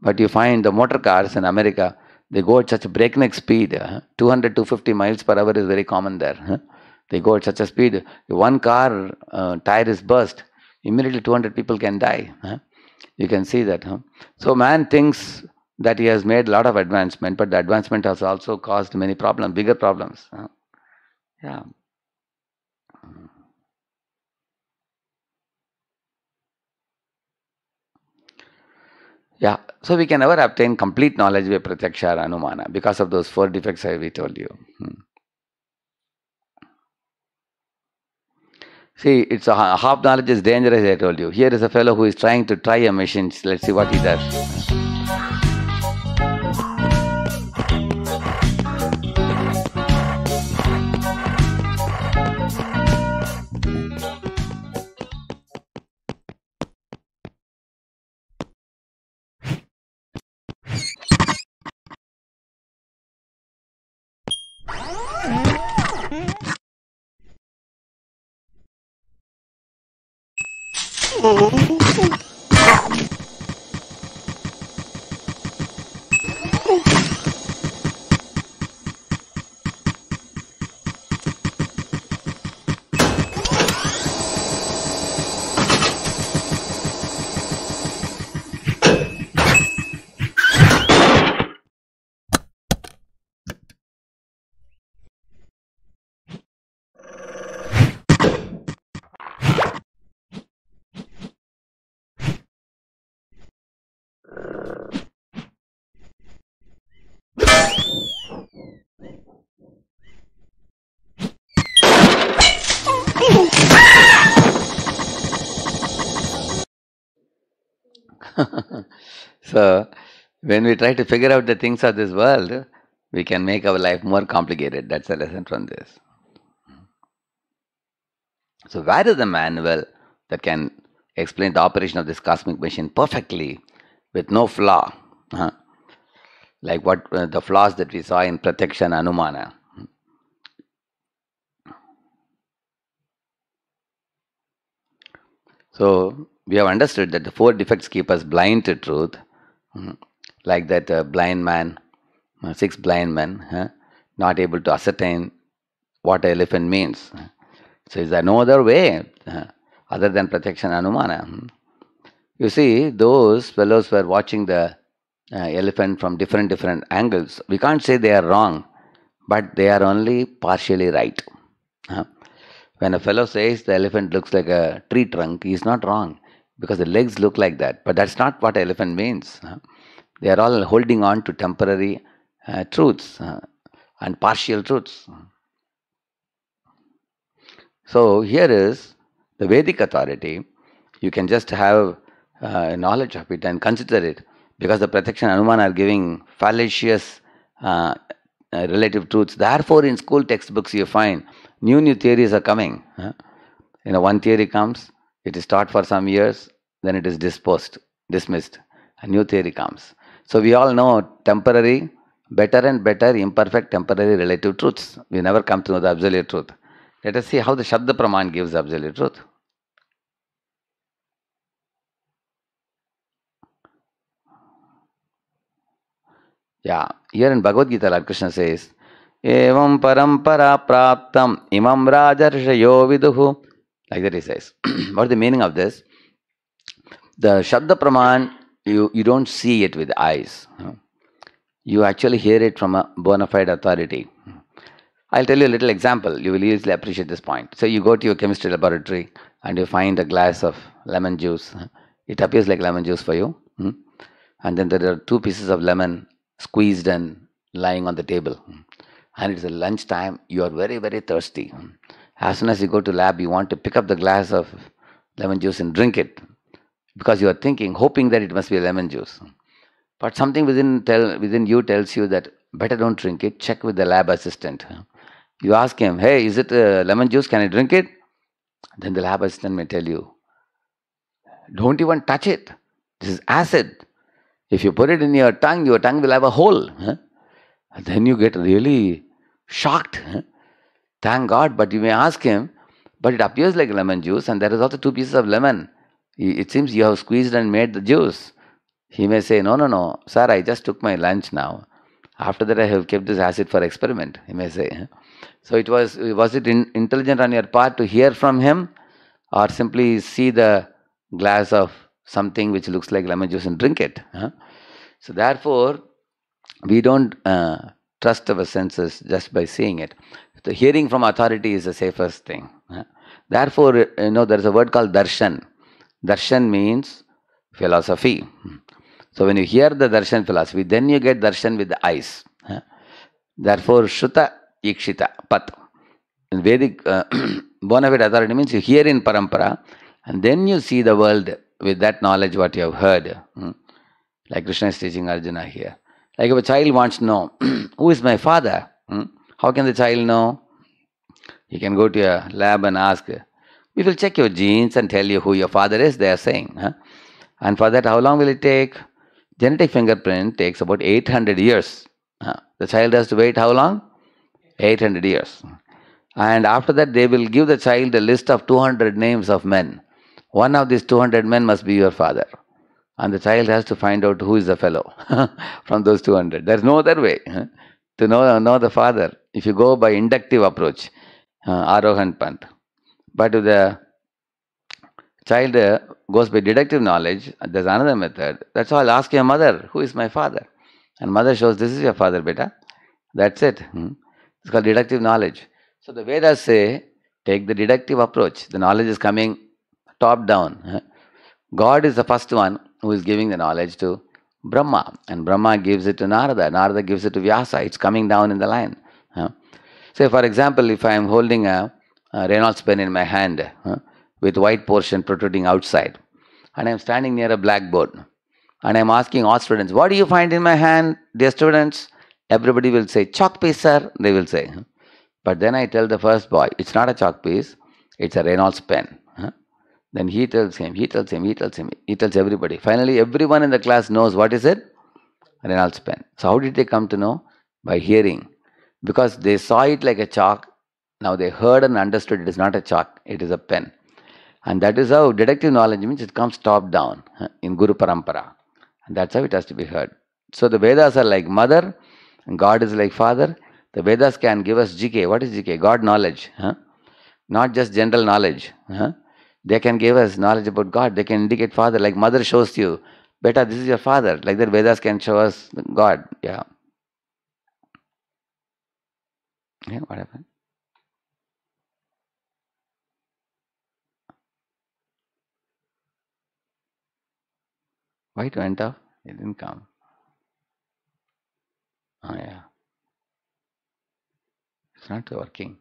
but you find the motor cars in america they go at such a breakneck speed. 200, 250 miles per hour is very common there. They go at such a speed. One car uh, tire is burst. Immediately 200 people can die. You can see that. So man thinks that he has made a lot of advancement, but the advancement has also caused many problems, bigger problems. Yeah. Yeah, so we can never obtain complete knowledge by pratyaksha or anumana because of those four defects I we told you. Hmm. See, it's a half knowledge is dangerous. I told you. Here is a fellow who is trying to try a machine. Let's see what he does. so, when we try to figure out the things of this world, we can make our life more complicated. That's the lesson from this. So, where is the manual that can explain the operation of this cosmic machine perfectly with no flaw? huh Like what uh, the flaws that we saw in Pratyaksha and Anumana. So, we have understood that the four defects keep us blind to truth, hmm. like that uh, blind man, uh, six blind men, huh? not able to ascertain what elephant means. So, is there no other way huh? other than protection anumana? Hmm. You see, those fellows were watching the uh, elephant from different different angles. We can't say they are wrong, but they are only partially right. Huh? When a fellow says the elephant looks like a tree trunk, he is not wrong because the legs look like that. But that's not what elephant means. They are all holding on to temporary uh, truths uh, and partial truths. So here is the Vedic authority. You can just have uh, knowledge of it and consider it because the protection Anuman are giving fallacious uh, uh, relative truths. Therefore, in school textbooks you find new new theories are coming. You know, one theory comes, it is taught for some years, then it is disposed, dismissed. A new theory comes. So we all know temporary, better and better, imperfect, temporary relative truths. We never come to know the absolute truth. Let us see how the Shabda Praman gives absolute truth. Yeah, here in Bhagavad Gita, Lord Krishna says, एवं परंपरा प्राप्त इमं राजर्षयो विदुः like that he says. what is the meaning of this? The Shabda Praman, you, you don't see it with eyes. You actually hear it from a bona fide authority. I'll tell you a little example. You will easily appreciate this point. So you go to your chemistry laboratory and you find a glass of lemon juice. It appears like lemon juice for you. And then there are two pieces of lemon squeezed and lying on the table. And it's a lunchtime. You are very, very thirsty. As soon as you go to lab, you want to pick up the glass of lemon juice and drink it because you are thinking, hoping that it must be lemon juice. But something within tell within you tells you that better don't drink it. Check with the lab assistant. You ask him, "Hey, is it uh, lemon juice? Can I drink it?" Then the lab assistant may tell you, "Don't even touch it. This is acid. If you put it in your tongue, your tongue will have a hole." Huh? then you get really shocked. Huh? Thank God. But you may ask him, but it appears like lemon juice, and there is also two pieces of lemon. It seems you have squeezed and made the juice. He may say, No, no, no, sir, I just took my lunch now. After that, I have kept this acid for experiment, he may say. So, it was, was it in, intelligent on your part to hear from him or simply see the glass of something which looks like lemon juice and drink it? Huh? So, therefore, we don't uh, trust our senses just by seeing it. So hearing from authority is the safest thing. Therefore, you know, there is a word called darshan. Darshan means philosophy. So when you hear the darshan philosophy, then you get darshan with the eyes. Therefore, shruta Ikshita Pat. In Vedic, uh, bona fide authority means you hear in parampara and then you see the world with that knowledge what you have heard. Hmm? Like Krishna is teaching Arjuna here. Like if a child wants to know, who is my father? Hmm? How can the child know? You can go to a lab and ask. We will check your genes and tell you who your father is, they are saying. Huh? And for that, how long will it take? Genetic fingerprint takes about 800 years. Huh? The child has to wait how long? 800 years. And after that, they will give the child a list of 200 names of men. One of these 200 men must be your father. And the child has to find out who is the fellow from those 200. There's no other way to know, know the father if you go by inductive approach, uh, Arohan Pant. But if the child uh, goes by deductive knowledge, there's another method. That's all. Ask your mother, who is my father? And mother shows, this is your father, beta. That's it. Hmm? It's called deductive knowledge. So the Vedas say, take the deductive approach. The knowledge is coming top down. God is the first one who is giving the knowledge to Brahma, and Brahma gives it to Narada. Narada gives it to Vyasa. It's coming down in the line. Say, for example, if I am holding a, a Reynolds pen in my hand with white portion protruding outside, and I am standing near a blackboard, and I am asking all students, What do you find in my hand, dear students? Everybody will say, Chalk piece, sir, they will say. But then I tell the first boy, It's not a chalk piece, it's a Reynolds pen. Then he tells him, he tells him, he tells him, he tells everybody. Finally, everyone in the class knows what is it? Reynolds pen. So how did they come to know? By hearing because they saw it like a chalk. Now they heard and understood it is not a chalk, it is a pen. And that is how deductive knowledge means it comes top down in Guru Parampara. And that's how it has to be heard. So the Vedas are like mother, God is like father. The Vedas can give us GK. What is GK? God knowledge. Huh? Not just general knowledge. Huh? They can give us knowledge about God. They can indicate father, like mother shows you. beta. this is your father. Like that, Vedas can show us God. Yeah. Yeah, whatever. Why it went up? It didn't come. Oh yeah. It's not working.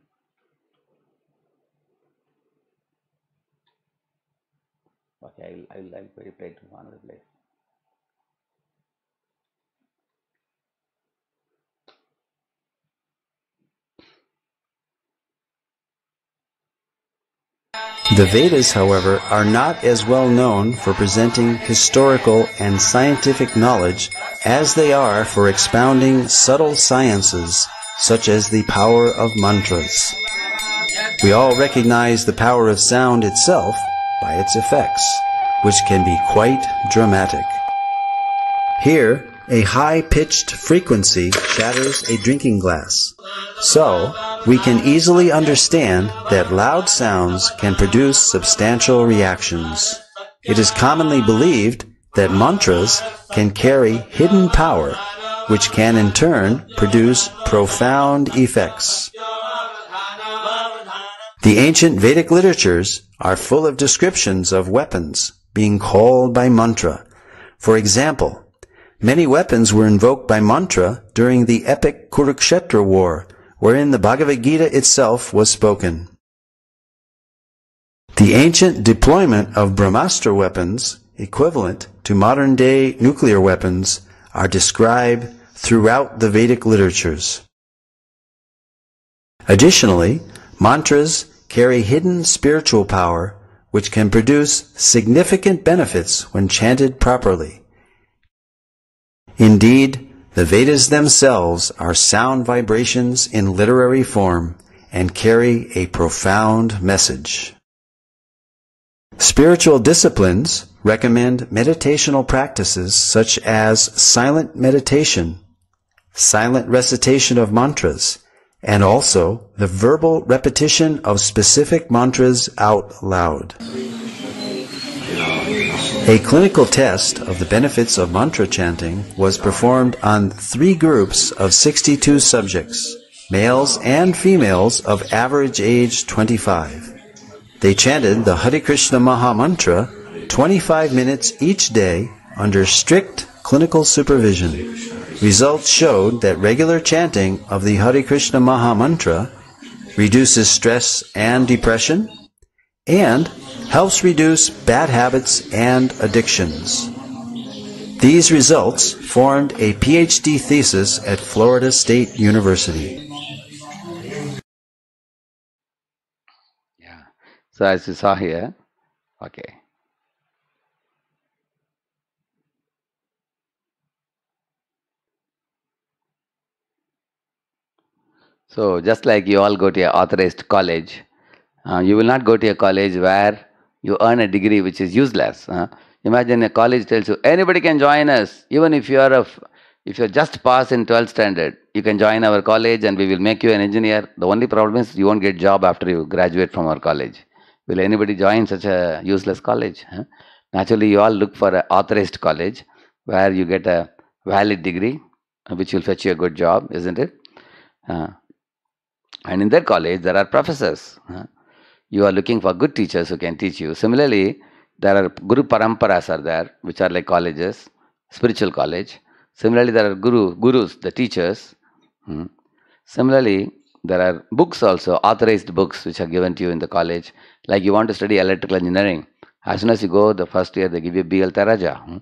Okay, I will, I will, I will verify to another place. The Vedas, however, are not as well known for presenting historical and scientific knowledge as they are for expounding subtle sciences, such as the power of mantras. We all recognize the power of sound itself by its effects, which can be quite dramatic. Here, a high-pitched frequency shatters a drinking glass. So, we can easily understand that loud sounds can produce substantial reactions. It is commonly believed that mantras can carry hidden power, which can in turn produce profound effects. The ancient Vedic literatures are full of descriptions of weapons being called by mantra. For example, many weapons were invoked by mantra during the epic Kurukshetra war, wherein the Bhagavad Gita itself was spoken. The ancient deployment of Brahmastra weapons, equivalent to modern day nuclear weapons, are described throughout the Vedic literatures. Additionally, mantras carry hidden spiritual power which can produce significant benefits when chanted properly. Indeed, the Vedas themselves are sound vibrations in literary form and carry a profound message. Spiritual disciplines recommend meditational practices such as silent meditation, silent recitation of mantras, and also the verbal repetition of specific mantras out loud. A clinical test of the benefits of mantra chanting was performed on three groups of 62 subjects, males and females of average age 25. They chanted the Hare Krishna Maha Mantra 25 minutes each day under strict clinical supervision. Results showed that regular chanting of the Hare Krishna Maha Mantra reduces stress and depression and helps reduce bad habits and addictions. These results formed a PhD thesis at Florida State University. Yeah. So as you saw here, okay. So just like you all go to a authorized college, uh, you will not go to a college where you earn a degree which is useless. Huh? Imagine a college tells you, anybody can join us, even if you are a, if you're just pass in 12th standard, you can join our college and we will make you an engineer. The only problem is you won't get job after you graduate from our college. Will anybody join such a useless college? Huh? Naturally, you all look for an authorized college where you get a valid degree, uh, which will fetch you a good job, isn't it? Uh, and in that college, there are professors. Huh? you are looking for good teachers who can teach you. Similarly, there are guru paramparas are there, which are like colleges, spiritual college. Similarly, there are guru gurus, the teachers. Hmm. Similarly, there are books also, authorized books which are given to you in the college. Like you want to study electrical engineering. As soon as you go the first year, they give you B.L. Taraja. Hmm.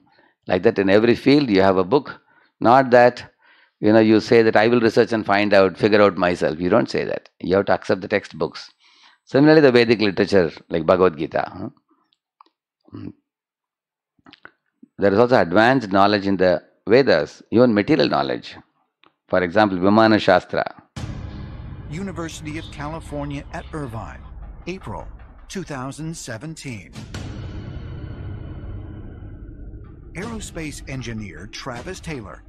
Like that, in every field, you have a book. Not that, you know, you say that I will research and find out, figure out myself. You don't say that. You have to accept the textbooks. Similarly, the Vedic literature like Bhagavad Gita, there is also advanced knowledge in the Vedas, even material knowledge. For example, Vimana Shastra. University of California at Irvine, April 2017. Aerospace engineer Travis Taylor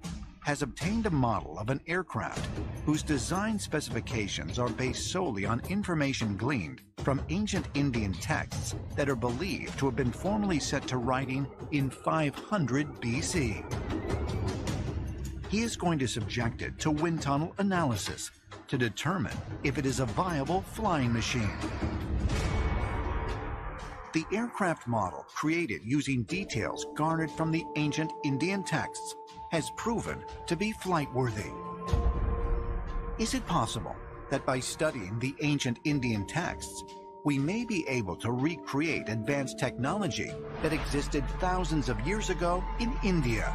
has obtained a model of an aircraft whose design specifications are based solely on information gleaned from ancient Indian texts that are believed to have been formally set to writing in 500 BC. He is going to subject it to wind tunnel analysis to determine if it is a viable flying machine. The aircraft model, created using details garnered from the ancient Indian texts, has proven to be flight-worthy. Is it possible that by studying the ancient Indian texts, we may be able to recreate advanced technology that existed thousands of years ago in India?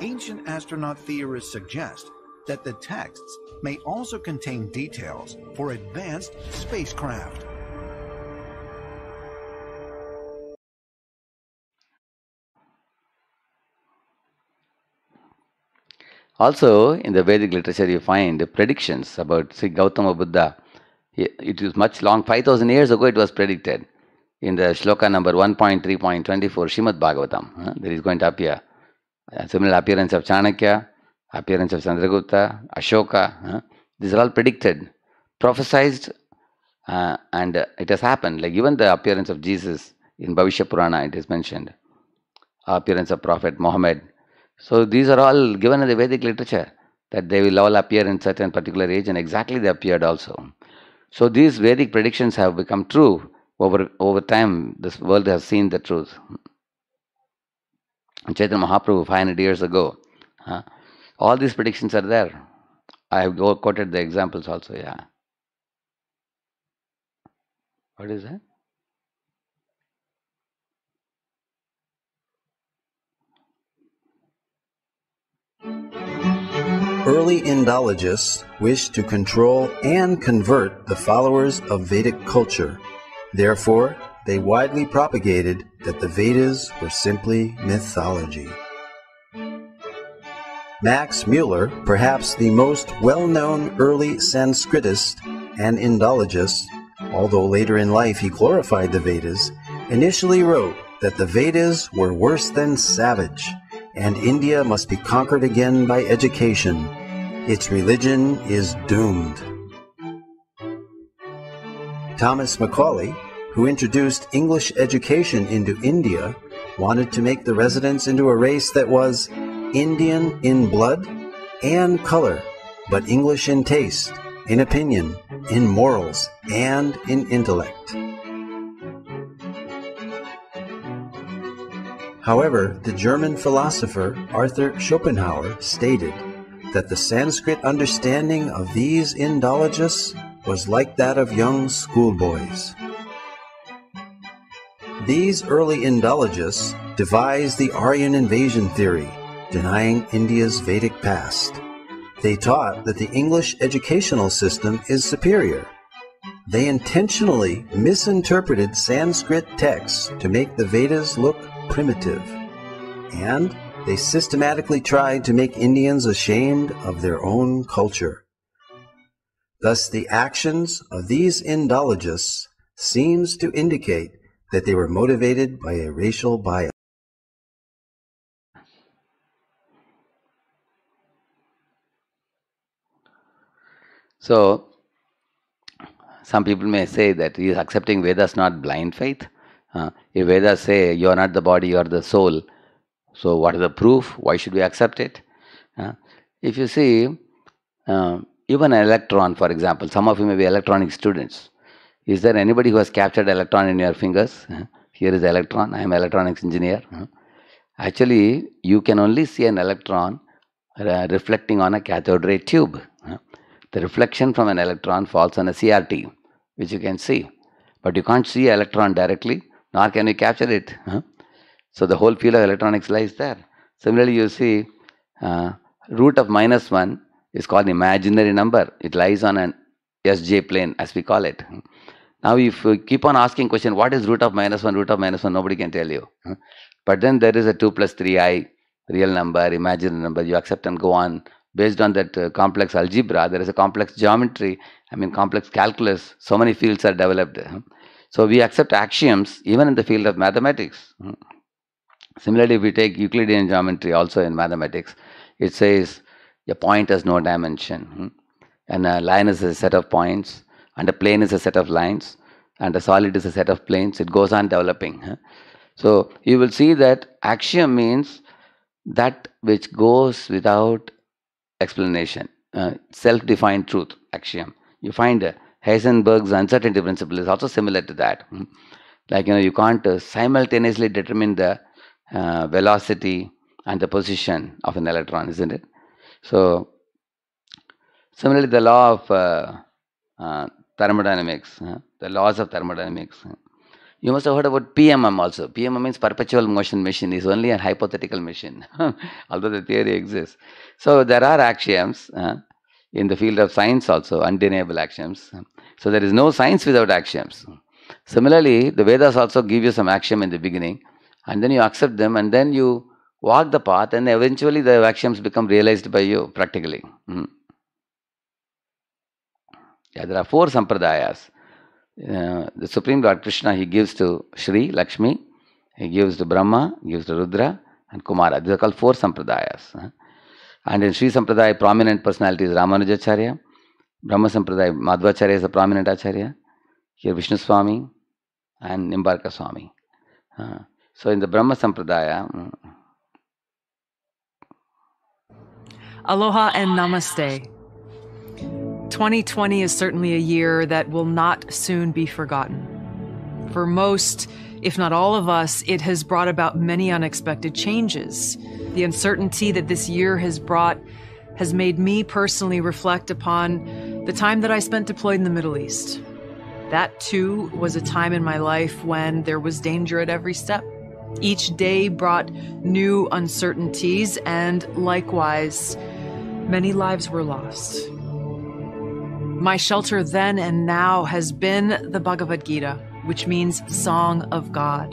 Ancient astronaut theorists suggest that the texts may also contain details for advanced spacecraft. Also, in the Vedic literature, you find predictions about Sri Gautama Buddha. It was much long, 5000 years ago, it was predicted in the shloka number 1.3.24, Shrimad Bhagavatam. There is going to appear a similar appearance of Chanakya, appearance of Chandragupta, Ashoka. These are all predicted, prophesied, uh, and it has happened. Like even the appearance of Jesus in Bhavishya Purana, it is mentioned. Appearance of Prophet Muhammad so these are all given in the Vedic literature that they will all appear in certain particular age and exactly they appeared also. So these Vedic predictions have become true over, over time. This world has seen the truth. Chaitanya Mahaprabhu, 500 years ago, huh? all these predictions are there. I have quoted the examples also, yeah. What is that? Early Indologists wished to control and convert the followers of Vedic culture. Therefore, they widely propagated that the Vedas were simply mythology. Max Mueller, perhaps the most well known early Sanskritist and Indologist, although later in life he glorified the Vedas, initially wrote that the Vedas were worse than savage and India must be conquered again by education. Its religion is doomed. Thomas Macaulay, who introduced English education into India, wanted to make the residents into a race that was Indian in blood and color, but English in taste, in opinion, in morals, and in intellect. However, the German philosopher Arthur Schopenhauer stated that the Sanskrit understanding of these Indologists was like that of young schoolboys. These early Indologists devised the Aryan invasion theory, denying India's Vedic past. They taught that the English educational system is superior. They intentionally misinterpreted Sanskrit texts to make the Vedas look primitive, and they systematically tried to make Indians ashamed of their own culture. Thus, the actions of these Indologists seems to indicate that they were motivated by a racial bias. So, some people may say that he is accepting Vedas not blind faith. Uh, if Vedas say you are not the body, you are the soul, so what is the proof? Why should we accept it? Uh, if you see, uh, even an electron, for example, some of you may be electronic students. Is there anybody who has captured electron in your fingers? Here is electron. I am electronics engineer. Actually, you can only see an electron uh, reflecting on a cathode ray tube. The reflection from an electron falls on a CRT, which you can see. But you can't see electron directly nor can we capture it. Huh? So the whole field of electronics lies there. Similarly, you see uh, root of minus 1 is called imaginary number. It lies on an SJ plane as we call it. Now if you keep on asking question, what is root of minus 1, root of minus 1, nobody can tell you. But then there is a 2 plus 3i, real number, imaginary number, you accept and go on. Based on that uh, complex algebra, there is a complex geometry, I mean complex calculus, so many fields are developed. Huh? So we accept axioms even in the field of mathematics. Hmm. Similarly, if we take Euclidean geometry also in mathematics, it says a point has no dimension, hmm. and a line is a set of points, and a plane is a set of lines, and a solid is a set of planes. It goes on developing. Hmm. So you will see that axiom means that which goes without explanation, uh, self defined truth, axiom. You find a Heisenberg's uncertainty principle is also similar to that. Hmm. Like, you know, you can't uh, simultaneously determine the uh, velocity and the position of an electron, isn't it? So, similarly, the law of uh, uh, thermodynamics, the laws of thermodynamics. You must have heard about PMM also. PMM means perpetual motion machine. is only a hypothetical machine, although the theory exists. So there are axioms in the field of science also, undeniable axioms. So there is no science without axioms. Similarly, the Vedas also give you some axiom in the beginning, and then you accept them, and then you walk the path, and eventually the axioms become realized by you practically. Mm. Yeah, there are four sampradayas. Uh, the Supreme Lord Krishna, he gives to Sri Lakshmi, he gives to Brahma, gives to Rudra, and Kumara. These are called four sampradayas. And in Sri Sampradaya, prominent personality is Ramanujacharya. Brahma Sampradaya, Madhvacharya is a prominent Acharya. Here Vishnu Swami and Nimbarka Swami. Uh, so in the Brahma Sampradaya... Mm. Aloha and namaste. 2020 is certainly a year that will not soon be forgotten. For most, if not all of us, it has brought about many unexpected changes. The uncertainty that this year has brought has made me personally reflect upon the time that I spent deployed in the Middle East. That too was a time in my life when there was danger at every step. Each day brought new uncertainties, and likewise, many lives were lost. My shelter then and now has been the Bhagavad Gita which means Song of God.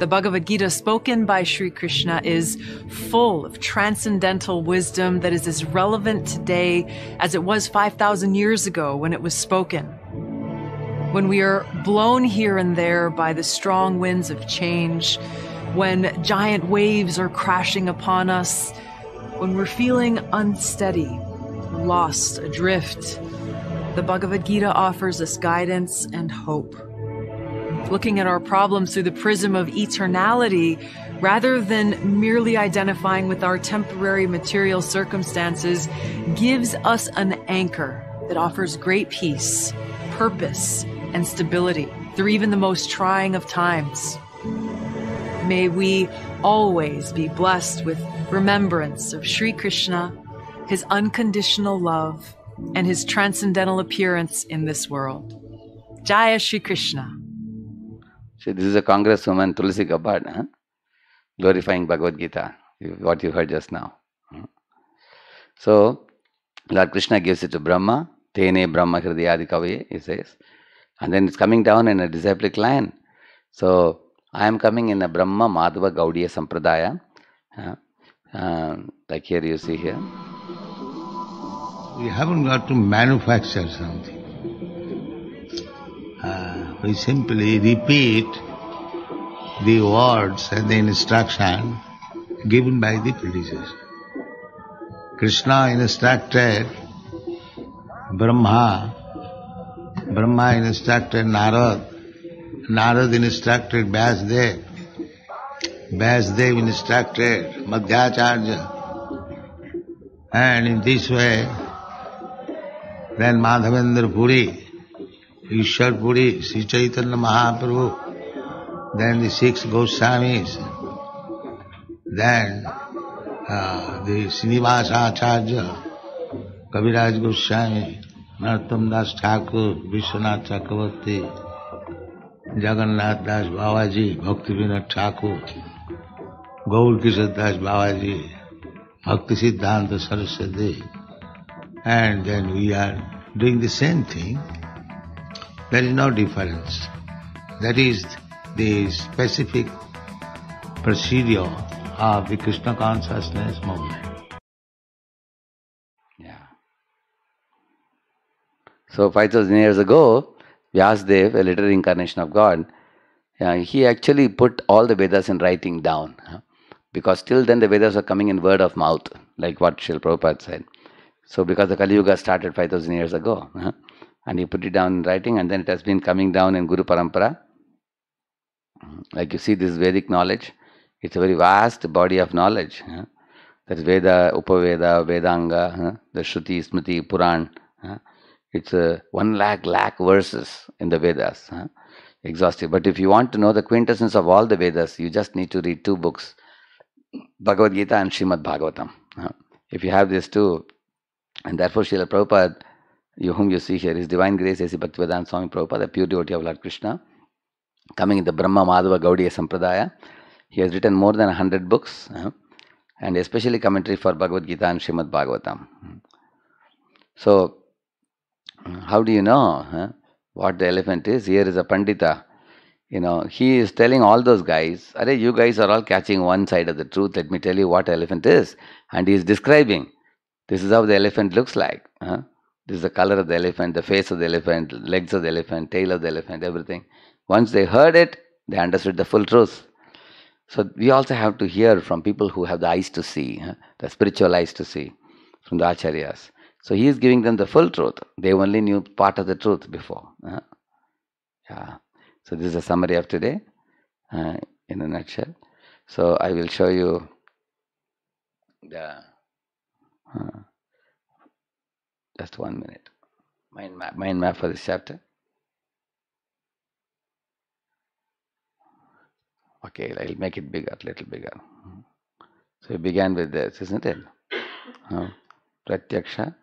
The Bhagavad Gita spoken by Sri Krishna is full of transcendental wisdom that is as relevant today as it was 5,000 years ago when it was spoken. When we are blown here and there by the strong winds of change, when giant waves are crashing upon us, when we're feeling unsteady, lost, adrift, the Bhagavad Gita offers us guidance and hope looking at our problems through the prism of eternality rather than merely identifying with our temporary material circumstances gives us an anchor that offers great peace, purpose, and stability through even the most trying of times. May we always be blessed with remembrance of Sri Krishna, his unconditional love, and his transcendental appearance in this world. Jaya Sri Krishna. See, this is a congresswoman, Tulsi Gabbard, huh? glorifying Bhagavad Gita, what you heard just now. So, Lord Krishna gives it to Brahma, Tene Brahma Hridayadi Kavye, he says. And then it's coming down in a disciplic line. So, I am coming in a Brahma Madhava Gaudiya Sampradaya. Uh, uh, like here you see here. We haven't got to manufacture something. Uh, we simply repeat the words and the instruction given by the predecessor. Krishna instructed Brahma, Brahma instructed Narad, Narad instructed Vyasdev, Vyasdev instructed Madhyacharya. And in this way, then Madhavendra Puri Ishwarpuri, Sri Chaitanya Mahaprabhu, then the six Goswamis, then uh, the Srinivasa Acharya, Kaviraj Goswami, Narottam Das Thakur, Vishwanath Chakravarti, Jagannath Das Babaji, Bhaktivinoda Thakur, Gaur Kishore Das Babaji, Bhakti Siddhanta Saraswati, and then we are doing the same thing There is no difference. That is the specific procedure of the Krishna consciousness movement. Yeah. So 5000 years ago, Vyasadeva, a later incarnation of God, uh, he actually put all the Vedas in writing down. Huh? Because till then the Vedas were coming in word of mouth, like what Srila Prabhupada said. So because the Kali Yuga started 5000 years ago. Huh? and he put it down in writing and then it has been coming down in Guru Parampara. Like you see, this Vedic knowledge, it's a very vast body of knowledge. Huh? That's Veda, Upaveda, Vedanga, huh? the Shruti, Smriti, Puran. Huh? It's uh, one lakh lakh verses in the Vedas, huh? exhaustive. But if you want to know the quintessence of all the Vedas, you just need to read two books, Bhagavad Gita and Shrimad Bhagavatam. Huh? If you have these two, and therefore Srila Prabhupada you, whom you see here is Divine Grace A.C. Bhaktivedanta Swami Prabhupada, the pure devotee of Lord Krishna, coming in the Brahma Madhava Gaudiya Sampradaya. He has written more than 100 books uh, and especially commentary for Bhagavad Gita and Srimad Bhagavatam. Hmm. So, hmm, how do you know huh, what the elephant is? Here is a Pandita. You know, he is telling all those guys, Are you guys are all catching one side of the truth. Let me tell you what elephant is. And he is describing this is how the elephant looks like. Huh? This is the color of the elephant, the face of the elephant, legs of the elephant, tail of the elephant, everything. Once they heard it, they understood the full truth. So we also have to hear from people who have the eyes to see, the spiritual eyes to see, from the acharyas. So he is giving them the full truth. They only knew part of the truth before. Yeah. So this is a summary of today, uh, in a nutshell. So I will show you the. Uh, just one minute. Mind map, mind map for this chapter. Okay, I'll make it bigger, little bigger. So we began with this, isn't it? Uh, pratyaksha.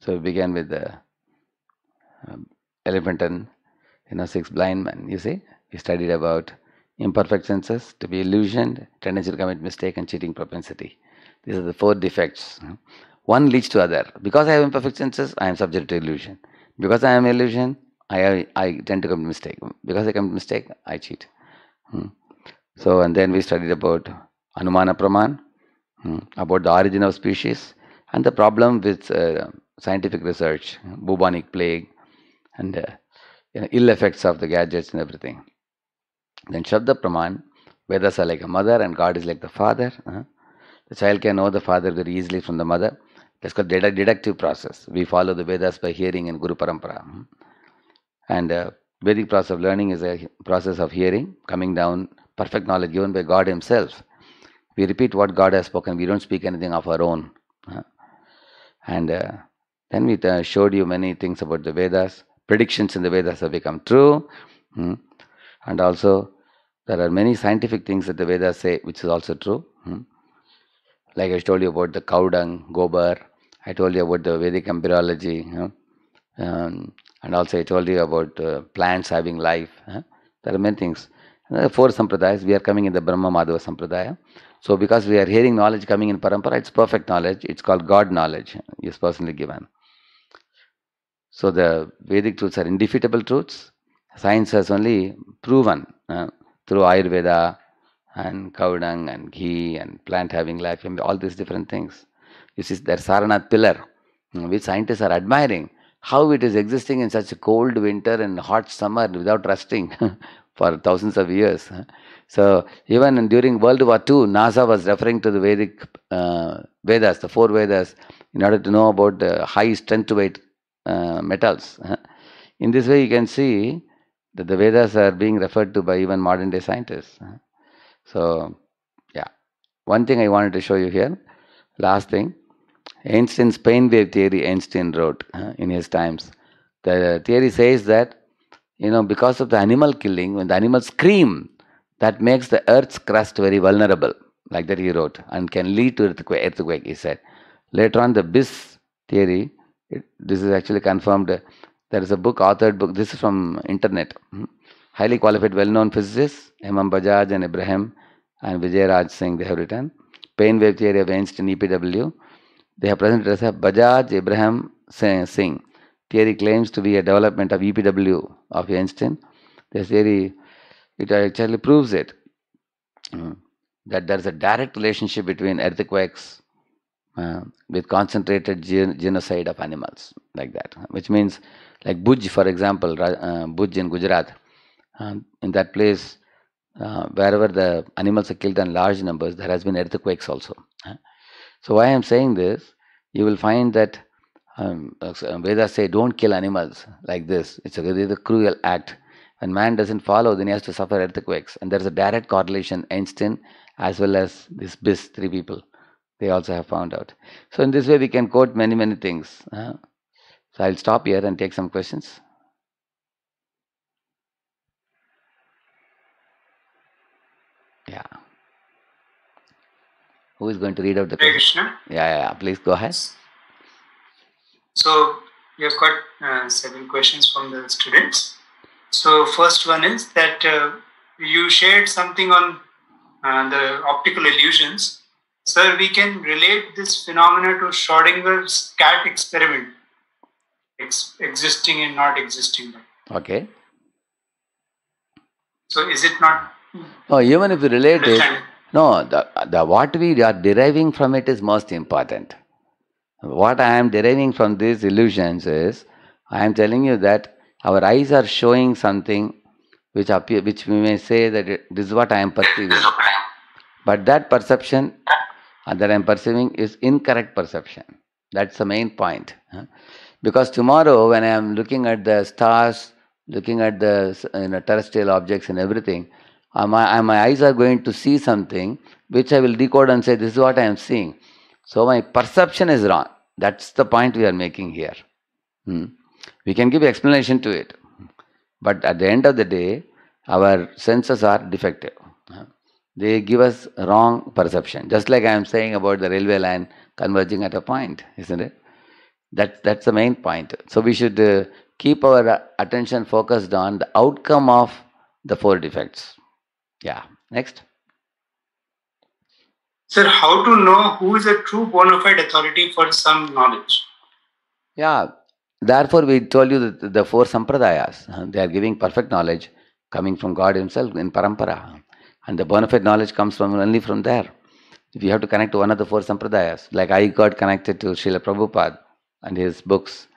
So we began with the um, elephant and you know six blind men. You see, we studied about imperfect senses to be illusioned, tendency to commit mistake, and cheating propensity. These are the four defects. One leads to other. Because I have imperfect senses, I am subject to illusion. Because I am illusion, I, I tend to commit mistake. Because I commit mistake, I cheat. Hmm. So, and then we studied about Anumana Praman, hmm, about the origin of species, and the problem with uh, scientific research, bubonic plague, and uh, you know, ill effects of the gadgets and everything. Then Shabda Praman, Vedas are like a mother and God is like the father. Uh, the child can know the father very easily from the mother. That's called deductive process. We follow the Vedas by hearing in Guru Parampara. Hmm. And uh, Vedic process of learning is a process of hearing, coming down, perfect knowledge given by God Himself. We repeat what God has spoken. We don't speak anything of our own. And uh, then we uh, showed you many things about the Vedas. Predictions in the Vedas have become true. Hmm. And also, there are many scientific things that the Vedas say, which is also true. Hmm like I told you about the cow dung, gobar. I told you about the Vedic embryology, you um, and also I told you about uh, plants having life. Huh? There are many things. And the four sampradayas, we are coming in the Brahma Madhava sampradaya. So, because we are hearing knowledge coming in parampara, it's perfect knowledge. It's called God knowledge, It's personally given. So, the Vedic truths are indefeatable truths. Science has only proven uh, through Ayurveda, and cow dung and ghee and plant having life and all these different things. You see, that sarana pillar, mm, which scientists are admiring. How it is existing in such a cold winter and hot summer without rusting for thousands of years. So even during World War II, NASA was referring to the Vedic uh, Vedas, the four Vedas, in order to know about the high strength to weight uh, metals. In this way, you can see that the Vedas are being referred to by even modern day scientists. So yeah, one thing I wanted to show you here. Last thing, Einstein's pain wave theory Einstein wrote in his times. The theory says that you know because of the animal killing, when the animals scream, that makes the earth's crust very vulnerable. Like that he wrote, and can lead to earthquake. earthquake he said. Later on, the BIS theory. It, this is actually confirmed. There is a book authored book. This is from internet. Hmm highly qualified, well-known physicists, Hemam Bajaj and Ibrahim and Vijay Raj Singh, they have written. Pain wave theory of Einstein, EPW. They have presented as a Bajaj, Ibrahim Singh. Theory claims to be a development of EPW of Einstein. This theory, it actually proves it. Hmm, that there is a direct relationship between earthquakes uh, with concentrated gen genocide of animals, like that. Which means, like Bhuj, for example, uh, Bhuj in Gujarat in that place, uh, wherever the animals are killed in large numbers, there has been earthquakes also. So why I am saying this, you will find that um, uh, Vedas say don't kill animals like this. It's a, it's a cruel act. When man doesn't follow, then he has to suffer earthquakes. And there's a direct correlation, Einstein as well as this BIS, three people. They also have found out. So in this way, we can quote many, many things. Uh, so I'll stop here and take some questions. Yeah. Who is going to read out the question? Krishna? Yeah, yeah, please go ahead. So, we have got uh, seven questions from the students. So, first one is that uh, you shared something on uh, the optical illusions. Sir, we can relate this phenomena to Schrodinger's cat experiment, ex- existing and not existing. Okay. So, is it not no, even if you relate it, no, the, the what we are deriving from it is most important. What I am deriving from these illusions is, I am telling you that our eyes are showing something which appear, which we may say that it, this is what I am perceiving. But that perception uh, that I am perceiving is incorrect perception. That's the main point. Because tomorrow, when I am looking at the stars, looking at the you know, terrestrial objects and everything, uh, my, uh, my eyes are going to see something which I will decode and say, this is what I am seeing. So my perception is wrong. That's the point we are making here. Hmm. We can give explanation to it. But at the end of the day, our senses are defective. They give us wrong perception. Just like I am saying about the railway line converging at a point, isn't it? That, that's the main point. So we should uh, keep our attention focused on the outcome of the four defects. Yeah. Next. Sir, how to know who is a true bona fide authority for some knowledge? Yeah. Therefore, we told you that the four sampradayas, they are giving perfect knowledge coming from God Himself in parampara. And the bona fide knowledge comes from only from there. If you have to connect to one of the four sampradayas, like I got connected to Srila Prabhupada and his books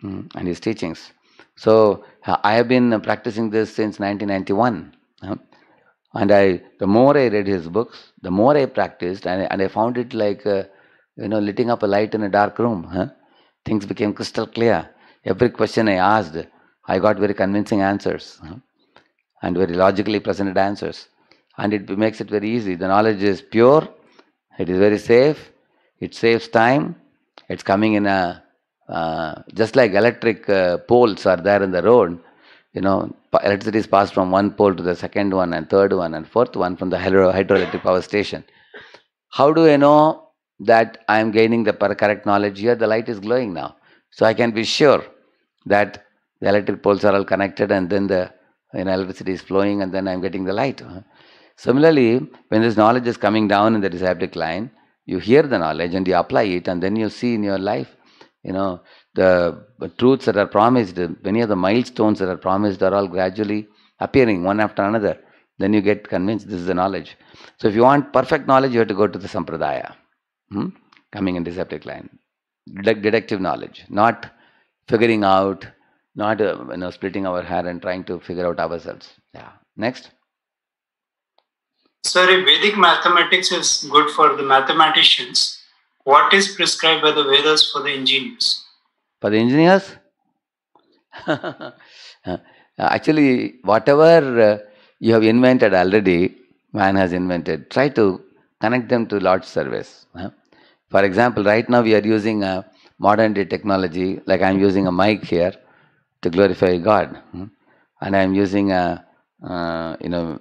hmm, and his teachings. So uh, I have been practicing this since 1991. And I, the more I read his books, the more I practiced, and I, and I found it like, uh, you know, lighting up a light in a dark room. Huh? Things became crystal clear. Every question I asked, I got very convincing answers huh? and very logically presented answers. And it makes it very easy. The knowledge is pure, it is very safe, it saves time, it's coming in a uh, just like electric uh, poles are there in the road, you know, electricity is passed from one pole to the second one and third one and fourth one from the hydro hydroelectric power station. How do I know that I am gaining the correct knowledge here? The light is glowing now. So I can be sure that the electric poles are all connected and then the you know, electricity is flowing and then I'm getting the light. Similarly, when this knowledge is coming down in the desired line, you hear the knowledge and you apply it and then you see in your life, you know, the truths that are promised, many of the milestones that are promised are all gradually appearing one after another. Then you get convinced this is the knowledge. So if you want perfect knowledge, you have to go to the sampradaya, hmm? coming and deceptive line, deductive knowledge, not figuring out, not uh, you know splitting our hair and trying to figure out ourselves. Yeah. Next. Sir, Vedic mathematics is good for the mathematicians, what is prescribed by the Vedas for the engineers? for the engineers. Uh, actually, whatever uh, you have invented already, man has invented, try to connect them to large service. Uh, for example, right now we are using a modern day technology, like I'm using a mic here to glorify God. Hmm? And I'm using a, uh, you know,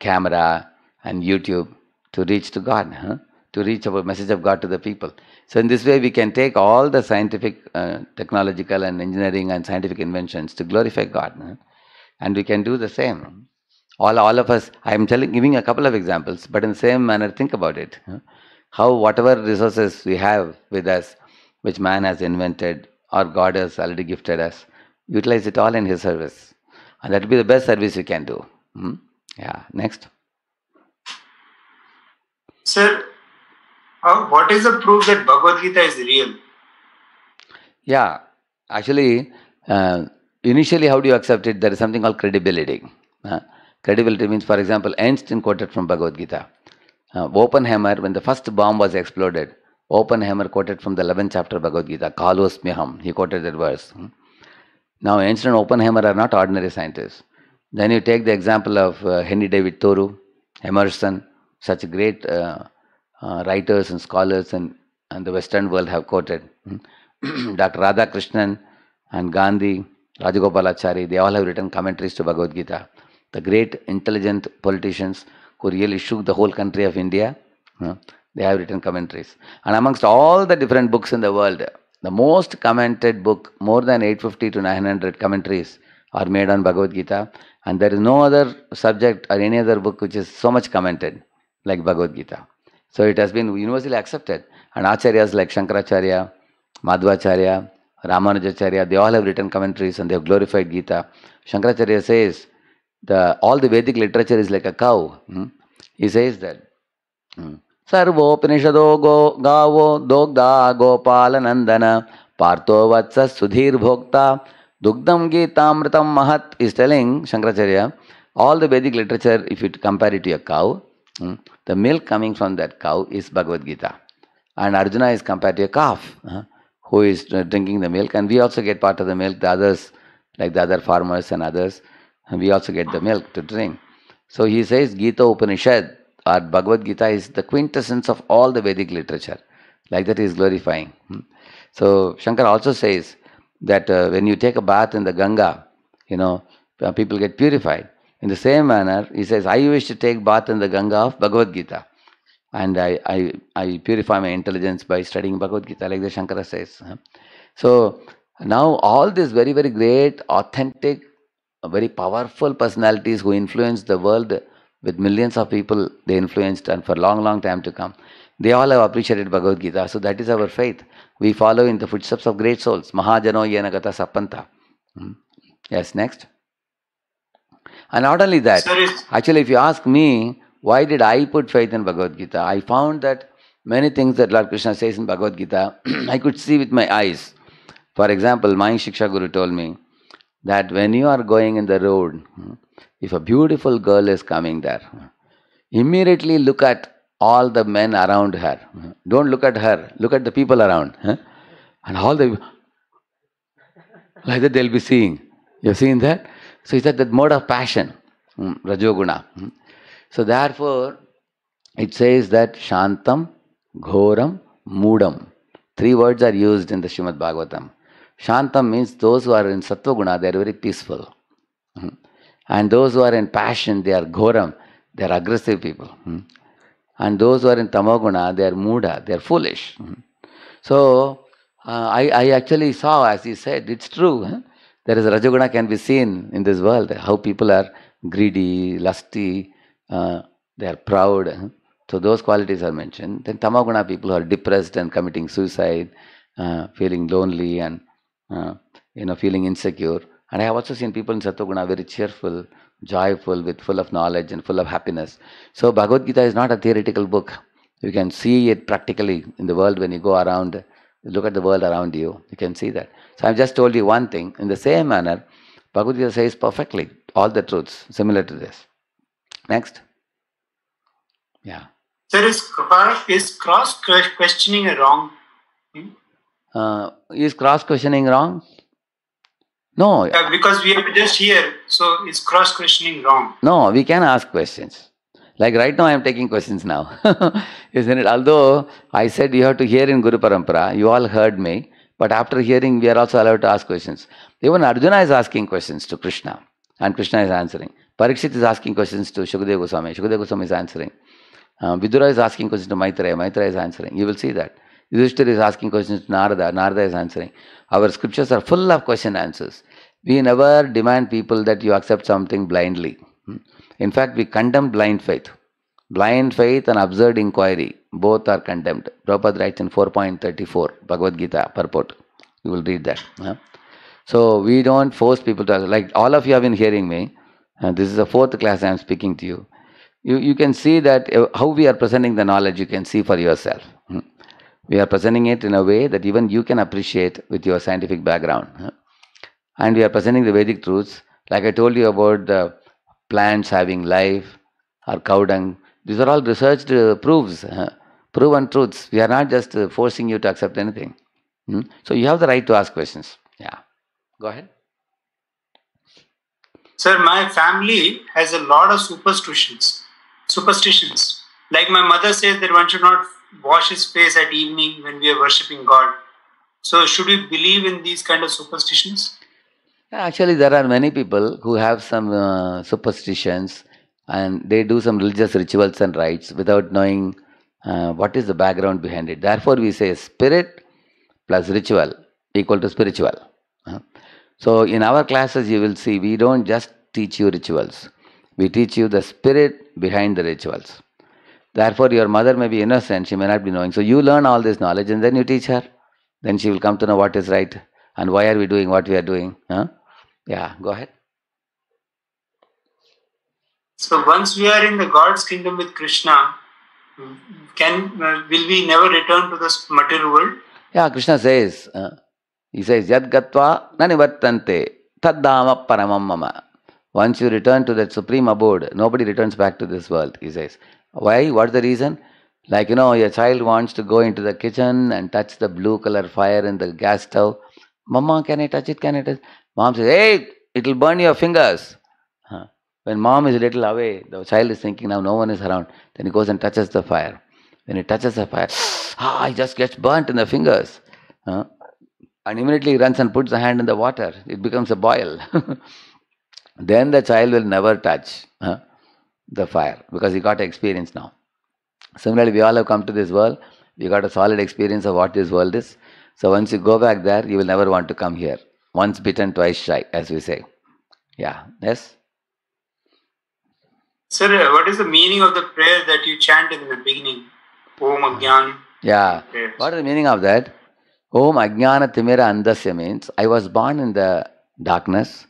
camera and YouTube to reach to God to reach our message of God to the people. So, in this way, we can take all the scientific, uh, technological, and engineering and scientific inventions to glorify God. No? And we can do the same. All, all of us, I am telling, giving a couple of examples, but in the same manner, think about it. No? How, whatever resources we have with us, which man has invented or God has already gifted us, utilize it all in His service. And that will be the best service we can do. Hmm? Yeah, next. Sir, what is the proof that Bhagavad Gita is real? Yeah, actually, uh, initially, how do you accept it? There is something called credibility. Uh, credibility means, for example, Einstein quoted from Bhagavad Gita. Uh, Oppenheimer, when the first bomb was exploded, Oppenheimer quoted from the 11th chapter of Bhagavad Gita, Kalos Miham. He quoted that verse. Hmm? Now, Einstein and Oppenheimer are not ordinary scientists. Then you take the example of uh, Henry David Thoreau, Emerson, such great uh, uh, writers and scholars and, and the Western world have quoted. Hmm? Dr. Radhakrishnan and Gandhi, Rajagopalachari, they all have written commentaries to Bhagavad Gita. The great intelligent politicians who really shook the whole country of India, they have written commentaries. And amongst all the different books in the world, the most commented book, more than 850 to 900 commentaries are made on Bhagavad Gita. And there is no other subject or any other book which is so much commented like Bhagavad Gita. So it has been universally accepted. And acharyas like Shankaracharya, Madhvacharya, Ramanujacharya, they all have written commentaries and they have glorified Gita. Shankaracharya says, the, all the Vedic literature is like a cow. Hmm? He says that. Hmm. Sarvopanishado go gavo dogda gopalanandana parto vatsa sudhir bhokta dugdam gitamritam mahat is telling Shankaracharya, all the Vedic literature, if you compare it to a cow, Hmm? The milk coming from that cow is Bhagavad Gita. And Arjuna is compared to a calf huh? who is uh, drinking the milk. And we also get part of the milk, the others, like the other farmers and others, we also get the milk to drink. So he says Gita Upanishad or Bhagavad Gita is the quintessence of all the Vedic literature. Like that he is glorifying. Hmm? So Shankar also says that uh, when you take a bath in the Ganga, you know, uh, people get purified. In the same manner, he says, I wish to take bath in the Ganga of Bhagavad Gita. And I, I, I purify my intelligence by studying Bhagavad Gita, like the Shankara says. So now all these very, very great, authentic, very powerful personalities who influenced the world with millions of people they influenced and for long, long time to come. They all have appreciated Bhagavad Gita. So that is our faith. We follow in the footsteps of great souls. Mahajano Yenagata Sapanta. Hmm? Yes, next. And not only that, actually, if you ask me, why did I put faith in Bhagavad Gita? I found that many things that Lord Krishna says in Bhagavad Gita, I could see with my eyes. For example, my Shiksha Guru told me that when you are going in the road, if a beautiful girl is coming there, immediately look at all the men around her. Don't look at her, look at the people around. And all the. Like that, they'll be seeing. You've seen that? So he said that mode of passion, hmm, Rajoguna. Hmm. So therefore, it says that Shantam, Ghoram, Mudam. Three words are used in the Shrimad Bhagavatam. Shantam means those who are in sattvaguna, they are very peaceful. Hmm. And those who are in passion, they are Ghoram, they are aggressive people. And those who are in Tamoguna, they are Muda, they are foolish. So, uh, I, I actually saw, as he said, it's true. There is Rajoguna can be seen in this world, how people are greedy, lusty, uh, they are proud. So those qualities are mentioned. Then Tamaguna people who are depressed and committing suicide, uh, feeling lonely and uh, you know feeling insecure. And I have also seen people in Satoguna very cheerful, joyful, with full of knowledge and full of happiness. So Bhagavad Gita is not a theoretical book. You can see it practically in the world when you go around. Look at the world around you. You can see that. So I've just told you one thing. In the same manner, Bhagavad Gita says perfectly all the truths similar to this. Next. Yeah. Sir, is, is cross questioning wrong? Hmm? Uh, is cross questioning wrong? No. Yeah, because we are just here, so is cross questioning wrong? No, we can ask questions. Like right now, I am taking questions now. Isn't it? Although I said you have to hear in Guru Parampara, you all heard me. But after hearing, we are also allowed to ask questions. Even Arjuna is asking questions to Krishna, and Krishna is answering. Parikshit is asking questions to Shukadeva Goswami, Shukadeva Goswami is answering. Uh, Vidura is asking questions to Maitreya, Maitreya is answering. You will see that. Yudhishthir is asking questions to Narada, Narada is answering. Our scriptures are full of question answers. We never demand people that you accept something blindly. Hmm. In fact, we condemn blind faith. Blind faith and absurd inquiry both are condemned. Prabhupada writes in 4.34 Bhagavad Gita purport. You will read that. Huh? So we don't force people to, like all of you have been hearing me, and this is the fourth class I am speaking to you. You, you can see that uh, how we are presenting the knowledge, you can see for yourself. Hmm? We are presenting it in a way that even you can appreciate with your scientific background. And we are presenting the Vedic truths, like I told you about the plants having life or cow dung. These are all researched uh, proofs proven truths. We are not just uh, forcing you to accept anything. Hmm? So you have the right to ask questions. Yeah. Go ahead. Sir, my family has a lot of superstitions. Superstitions. Like my mother says that one should not wash his face at evening when we are worshipping God. So should we believe in these kind of superstitions? Actually, there are many people who have some uh, superstitions and they do some religious rituals and rites without knowing uh, what is the background behind it. Therefore, we say spirit plus ritual equal to spiritual. uh So, in our classes, you will see we don't just teach you rituals, we teach you the spirit behind the rituals. Therefore, your mother may be innocent, she may not be knowing. So, you learn all this knowledge and then you teach her. Then she will come to know what is right and why are we doing what we are doing. Yeah, go ahead. So, once we are in the God's kingdom with Krishna, can uh, will we never return to this material world? Yeah, Krishna says, uh, he says, Yad gatva nanivattante taddama paramam mama. Once you return to that supreme abode, nobody returns back to this world, he says. Why? What's the reason? Like, you know, your child wants to go into the kitchen and touch the blue color fire in the gas stove. Mama, can I touch it? Can I touch it? Mom says, hey, it'll burn your fingers. When mom is a little away, the child is thinking now no one is around. Then he goes and touches the fire. When he touches the fire, ah, he just gets burnt in the fingers. Huh? And immediately runs and puts the hand in the water. It becomes a boil. then the child will never touch huh, the fire because he got experience now. Similarly, we all have come to this world. We got a solid experience of what this world is. So once you go back there, you will never want to come here. Once bitten, twice shy, as we say. Yeah. Yes? Sir, uh, what is the meaning of the prayer that you chant in the beginning? Om Ajnana. Yeah. Prayer. What is the meaning of that? Om Ajnana Timira Andasya means I was born in the darkness.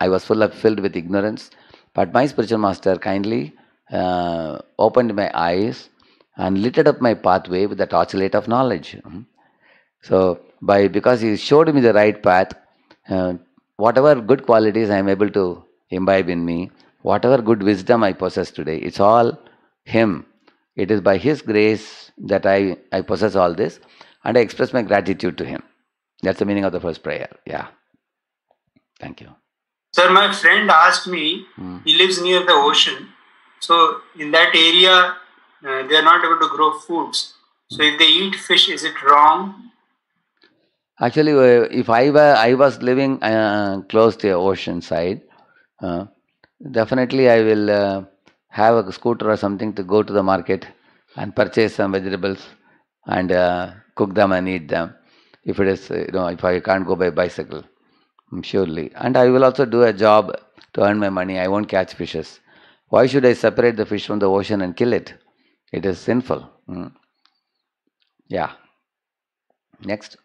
I was full of filled with ignorance. But my spiritual master kindly uh, opened my eyes and lighted up my pathway with the torchlight of knowledge. Hmm. So by because he showed me the right path, uh, whatever good qualities I am able to imbibe in me, whatever good wisdom I possess today, it's all Him. It is by His grace that I, I possess all this and I express my gratitude to Him. That's the meaning of the first prayer. Yeah. Thank you. Sir, my friend asked me, hmm. he lives near the ocean. So, in that area, uh, they are not able to grow foods. So, if they eat fish, is it wrong? Actually, uh, if I were I was living uh, close to the ocean side, uh, definitely I will uh, have a scooter or something to go to the market and purchase some vegetables and uh, cook them and eat them. If it is, you know, if I can't go by bicycle, mm, surely. And I will also do a job to earn my money. I won't catch fishes. Why should I separate the fish from the ocean and kill it? It is sinful. Mm. Yeah. Next.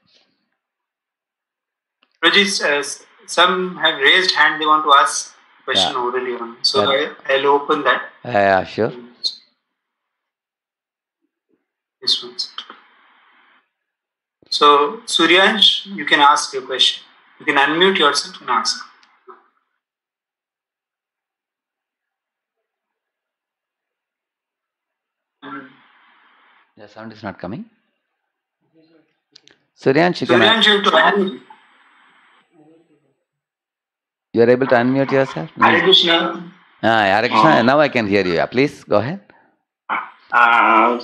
Rajesh, uh, some have raised hand. They want to ask question yeah. orally on. So yeah. I, will open that. Yeah, sure. This one. So Suryansh, you can ask your question. You can unmute yourself and ask. The sound is not coming. Suryansh, you Suryansh, you have to unmute. You are able to unmute yourself? Please. Krishna. Ah, Hare Krishna. Ah. now I can hear you. Please go ahead. Uh,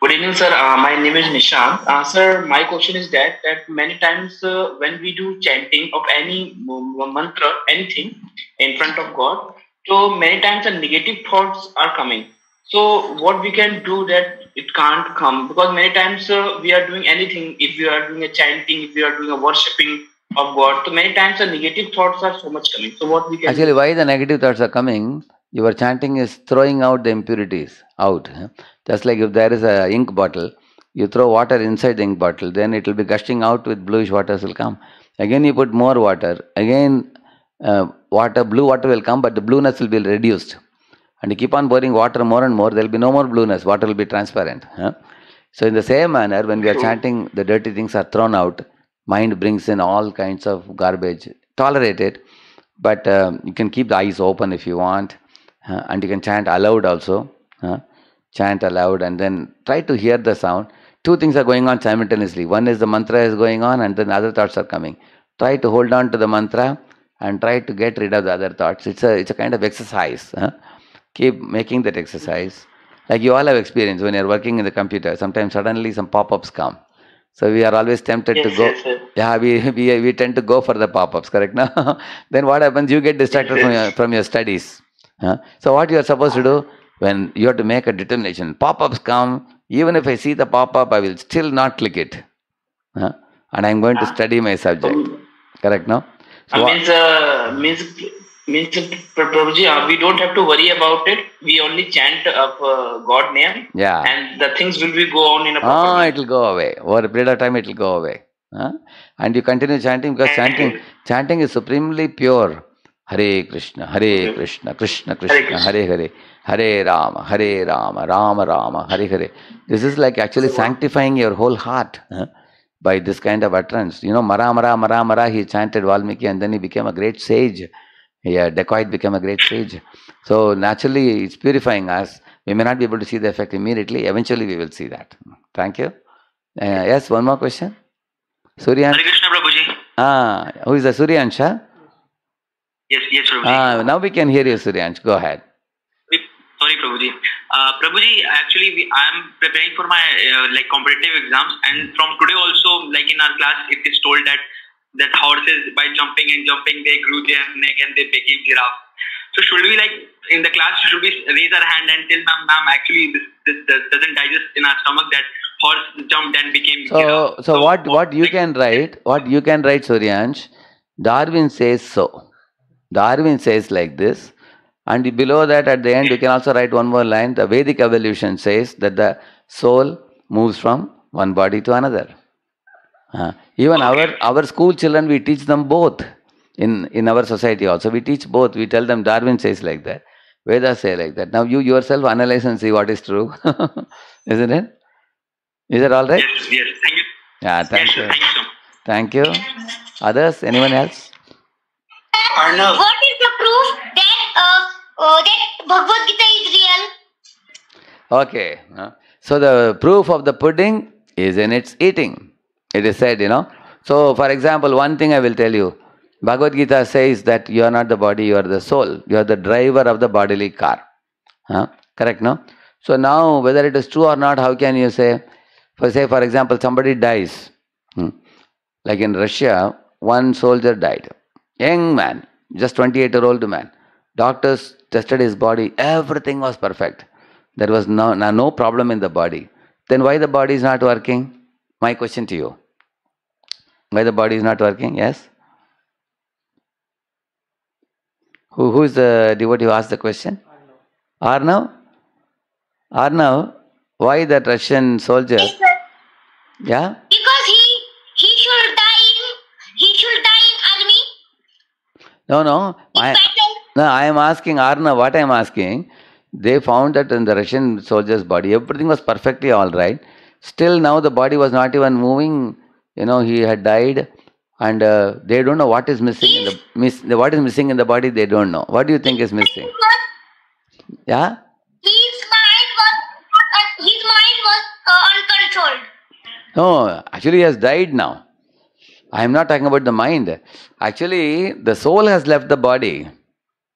good evening, sir. Uh, my name is Nishant. Uh, sir, my question is that that many times uh, when we do chanting of any mantra, anything in front of God, so many times the negative thoughts are coming. So what we can do that it can't come because many times uh, we are doing anything. If we are doing a chanting, if we are doing a worshipping, of God. So many times the negative thoughts are so much coming. So what we can actually, why the negative thoughts are coming? Your chanting is throwing out the impurities out. Just like if there is a ink bottle, you throw water inside the ink bottle, then it will be gushing out with bluish waters will come. Again, you put more water. Again, uh, water, blue water will come, but the blueness will be reduced. And you keep on pouring water more and more, there will be no more blueness. Water will be transparent. Huh? So, in the same manner, when we are chanting, the dirty things are thrown out mind brings in all kinds of garbage. Tolerate it, but um, you can keep the eyes open if you want, uh, and you can chant aloud also. Uh, chant aloud and then try to hear the sound. Two things are going on simultaneously. One is the mantra is going on, and then other thoughts are coming. Try to hold on to the mantra and try to get rid of the other thoughts. It's a it's a kind of exercise. Keep making that exercise. Like you all have experience when you're working in the computer, sometimes suddenly some pop-ups come. So we are always tempted yes, to go. Yes, Yeah, we, we we tend to go for the pop-ups, correct? Now, then what happens? You get distracted from your from your studies. Huh? So what you are supposed to do when you have to make a determination? Pop-ups come. Even if I see the pop-up, I will still not click it, huh? and I'm going to ah. study my subject. Um, correct? Now. So uh, means uh, means means Prabhuji, uh, we don't have to worry about it. We only chant of uh, God name. Yeah. And the things will be go on in a. Ah, it will go away over a period of time. It will go away. Huh? And you continue chanting because chanting, chanting is supremely pure. Hare Krishna, Hare Krishna, Krishna Krishna, Krishna. Hare, Hare, Hare Rama, Hare Rama, Rama Rama, Hare Hare. This is like actually sanctifying your whole heart. Huh? By this kind of utterance. You know, Mara Mara Mara Mara, he chanted Valmiki and then he became a great sage. yeah, dacoit become a great sage. So naturally, it's purifying us. We may not be able to see the effect immediately. Eventually, we will see that. Thank you. Uh, yes, one more question. Suryan. Hare Krishna, Prabhuji. Ah, who is the Suryansha? Yes, yes, Prabhuji. Ah, now we can hear you, Suryansh. Go ahead. Sorry, Prabhuji. Uh, Prabhuji, actually, we, I'm preparing for my uh, like competitive exams, and from today also, like in our class, it is told that that horses by jumping and jumping they grew their neck and they became giraffe. So should we like in the class should we raise our hand and tell ma'am, ma'am actually this, this, this doesn't digest in our stomach that horse jumped and became so, giraffe. So, so what what you like, can write what you can write Suryansh, Darwin says so. Darwin says like this. And below that, at the end, you can also write one more line. The Vedic evolution says that the soul moves from one body to another. Uh, even our, our school children, we teach them both. In, in our society also, we teach both. We tell them Darwin says like that. Vedas say like that. Now you yourself analyze and see what is true. Isn't it? Is it all right? Yes, yes. Thank you. Yeah, thank yes, you. Thank you. Thank you. Others? Anyone else? Arnav. What is the proof that, uh, uh, that Bhagavad Gita is real? Okay. So the proof of the pudding is in its eating. It is said, you know. So, for example, one thing I will tell you. Bhagavad Gita says that you are not the body, you are the soul. You are the driver of the bodily car. Huh? Correct, no? So now, whether it is true or not, how can you say? For say, for example, somebody dies. Hmm. Like in Russia, one soldier died. Young man, just 28 year old man. Doctors tested his body, everything was perfect. There was no, no problem in the body. Then why the body is not working? My question to you. Why the body is not working? Yes? Who, who is the devotee who asked the question? Arnav? Arnav, why that Russian soldier? Yes, yeah? Because he he should die in he should die in army. No, no. I, no, I am asking Arnav, what I am asking. They found that in the Russian soldier's body, everything was perfectly all right. Still now the body was not even moving you know he had died and uh, they don't know what is missing in the miss the, what is missing in the body they don't know what do you think is missing yeah his mind was uh, his mind was uh, uncontrolled no actually he has died now i am not talking about the mind actually the soul has left the body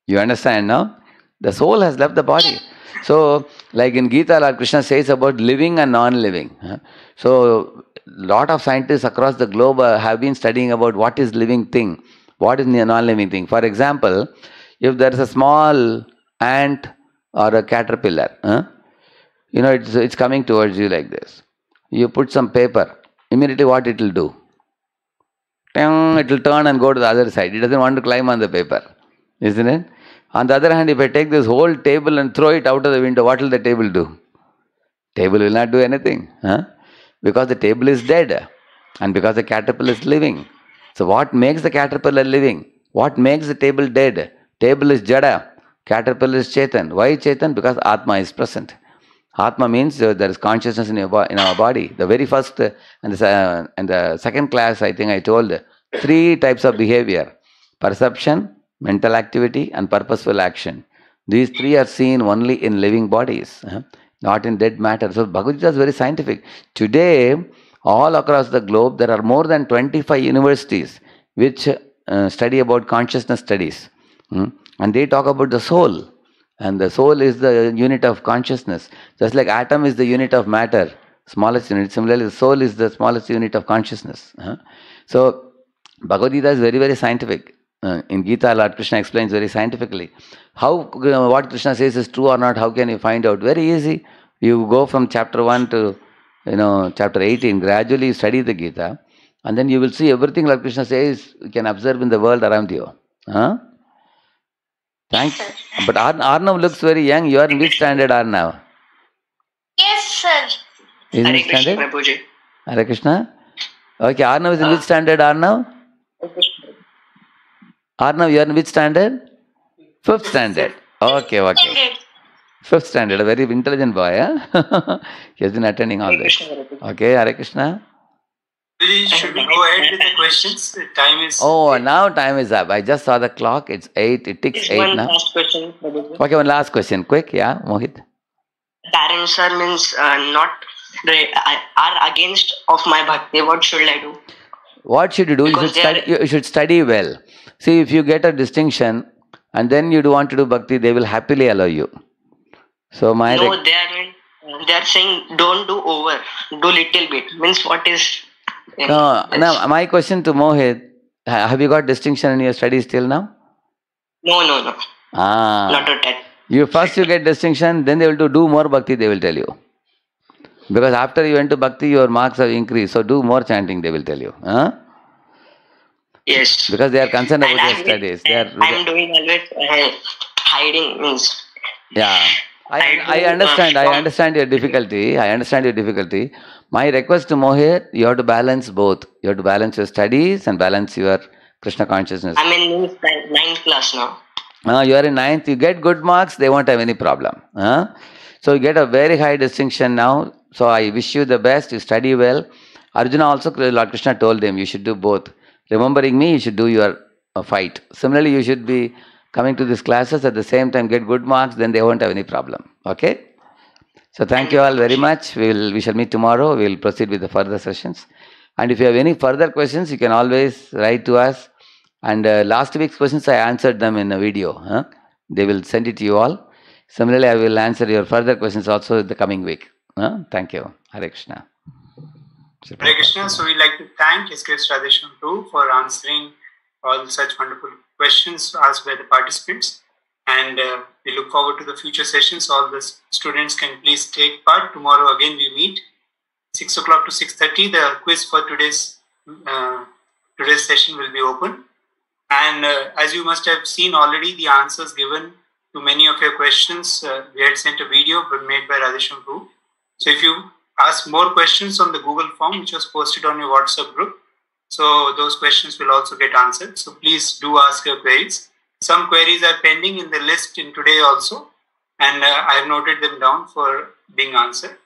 you understand now the soul has left the body so like in gita lord krishna says about living and non living so lot of scientists across the globe uh, have been studying about what is living thing, what is non-living thing. For example, if there is a small ant or a caterpillar, huh? you know, it's, it's coming towards you like this. You put some paper, immediately what it will do? It will turn and go to the other side. It doesn't want to climb on the paper, isn't it? On the other hand, if I take this whole table and throw it out of the window, what will the table do? Table will not do anything. Huh? because the table is dead and because the caterpillar is living. So, what makes the caterpillar living? What makes the table dead? Table is jada, caterpillar is chetan. Why chetan? Because atma is present. Atma means uh, there is consciousness in, your, in our body. The very first uh, and, the, uh, and the second class, I think I told three types of behavior perception, mental activity, and purposeful action. These three are seen only in living bodies. Uh-huh not in dead matter. So Bhagavad Gita is very scientific. Today, all across the globe, there are more than 25 universities which uh, study about consciousness studies. Hmm? And they talk about the soul. And the soul is the unit of consciousness. Just like atom is the unit of matter, smallest unit. Similarly, the soul is the smallest unit of consciousness. Huh? So, Bhagavad Gita is very, very scientific. Uh, in Gita, Lord Krishna explains very scientifically how uh, what Krishna says is true or not. How can you find out? Very easy. You go from chapter one to you know chapter eighteen. Gradually study the Gita, and then you will see everything Lord Krishna says. You can observe in the world around you. Huh? Thanks. Yes, sir. But Ar- Arnav looks very young. You are in which standard, Arnav? Yes, sir. Is Hare Krishna, standard? Prabhuji. Hare Krishna. Okay, Arnav is in uh, which standard, Arnav? Or now you are in which standard? Fifth standard. Okay, okay. Fifth standard. A very intelligent boy. Huh? he has been attending all this. Okay, Hare Krishna. Should we go ahead with the questions? The time is. Oh, now time is up. I just saw the clock. It's eight. It ticks eight one now. Last question. Okay, one last question. Quick, yeah, Mohit. Parents means uh, not are against of my bhakti. What should I do? What should you do? You should, you should study well. See, if you get a distinction and then you do want to do bhakti, they will happily allow you. So my no, they are they are saying don't do over, do little bit. Means what is? no, no. My question to Mohit: Have you got distinction in your studies till now? No, no, no. Ah, not at all. You first you get distinction, then they will do do more bhakti. They will tell you. Because after you went to bhakti, your marks have increased. So do more chanting, they will tell you. Huh? Yes. Because they are concerned about their studies. They are, I'm doing always uh, hiding means. Yeah. I, I, I uh, understand. I understand your difficulty. I understand your difficulty. My request to Mohir, you have to balance both. You have to balance your studies and balance your Krishna consciousness. I'm in ninth class now. Uh, you are in ninth. You get good marks. They won't have any problem. Uh? So you get a very high distinction now. So I wish you the best. You study well. Arjuna also, Lord Krishna told him, you should do both remembering me, you should do your uh, fight. Similarly, you should be coming to these classes at the same time, get good marks, then they won't have any problem. Okay? So thank you all very much. We will we shall meet tomorrow. We will proceed with the further sessions. And if you have any further questions, you can always write to us. And uh, last week's questions I answered them in a video. Huh? They will send it to you all. Similarly, I will answer your further questions also in the coming week. Huh? Thank you. Hare Krishna. Hare Krishna. So we'd like to thank SKS Tradition too for answering all such wonderful questions asked by the participants. And uh, we look forward to the future sessions. All the students can please take part. Tomorrow again we meet. 6 o'clock to 6.30, the quiz for today's, uh, today's session will be open. And uh, as you must have seen already, the answers given to many of your questions, uh, we had sent a video made by Radhesham Prabhu. So if you ask more questions on the Google form, which was posted on your WhatsApp group. So those questions will also get answered. So please do ask your queries. Some queries are pending in the list in today also, and uh, I have noted them down for being answered.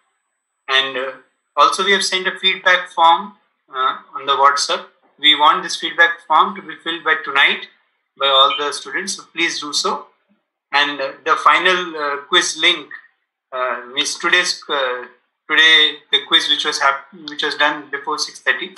And uh, also, we have sent a feedback form uh, on the WhatsApp. We want this feedback form to be filled by tonight by all the students. So please do so. And uh, the final uh, quiz link, uh, is today's today the quiz which was hap- which was done before 6:30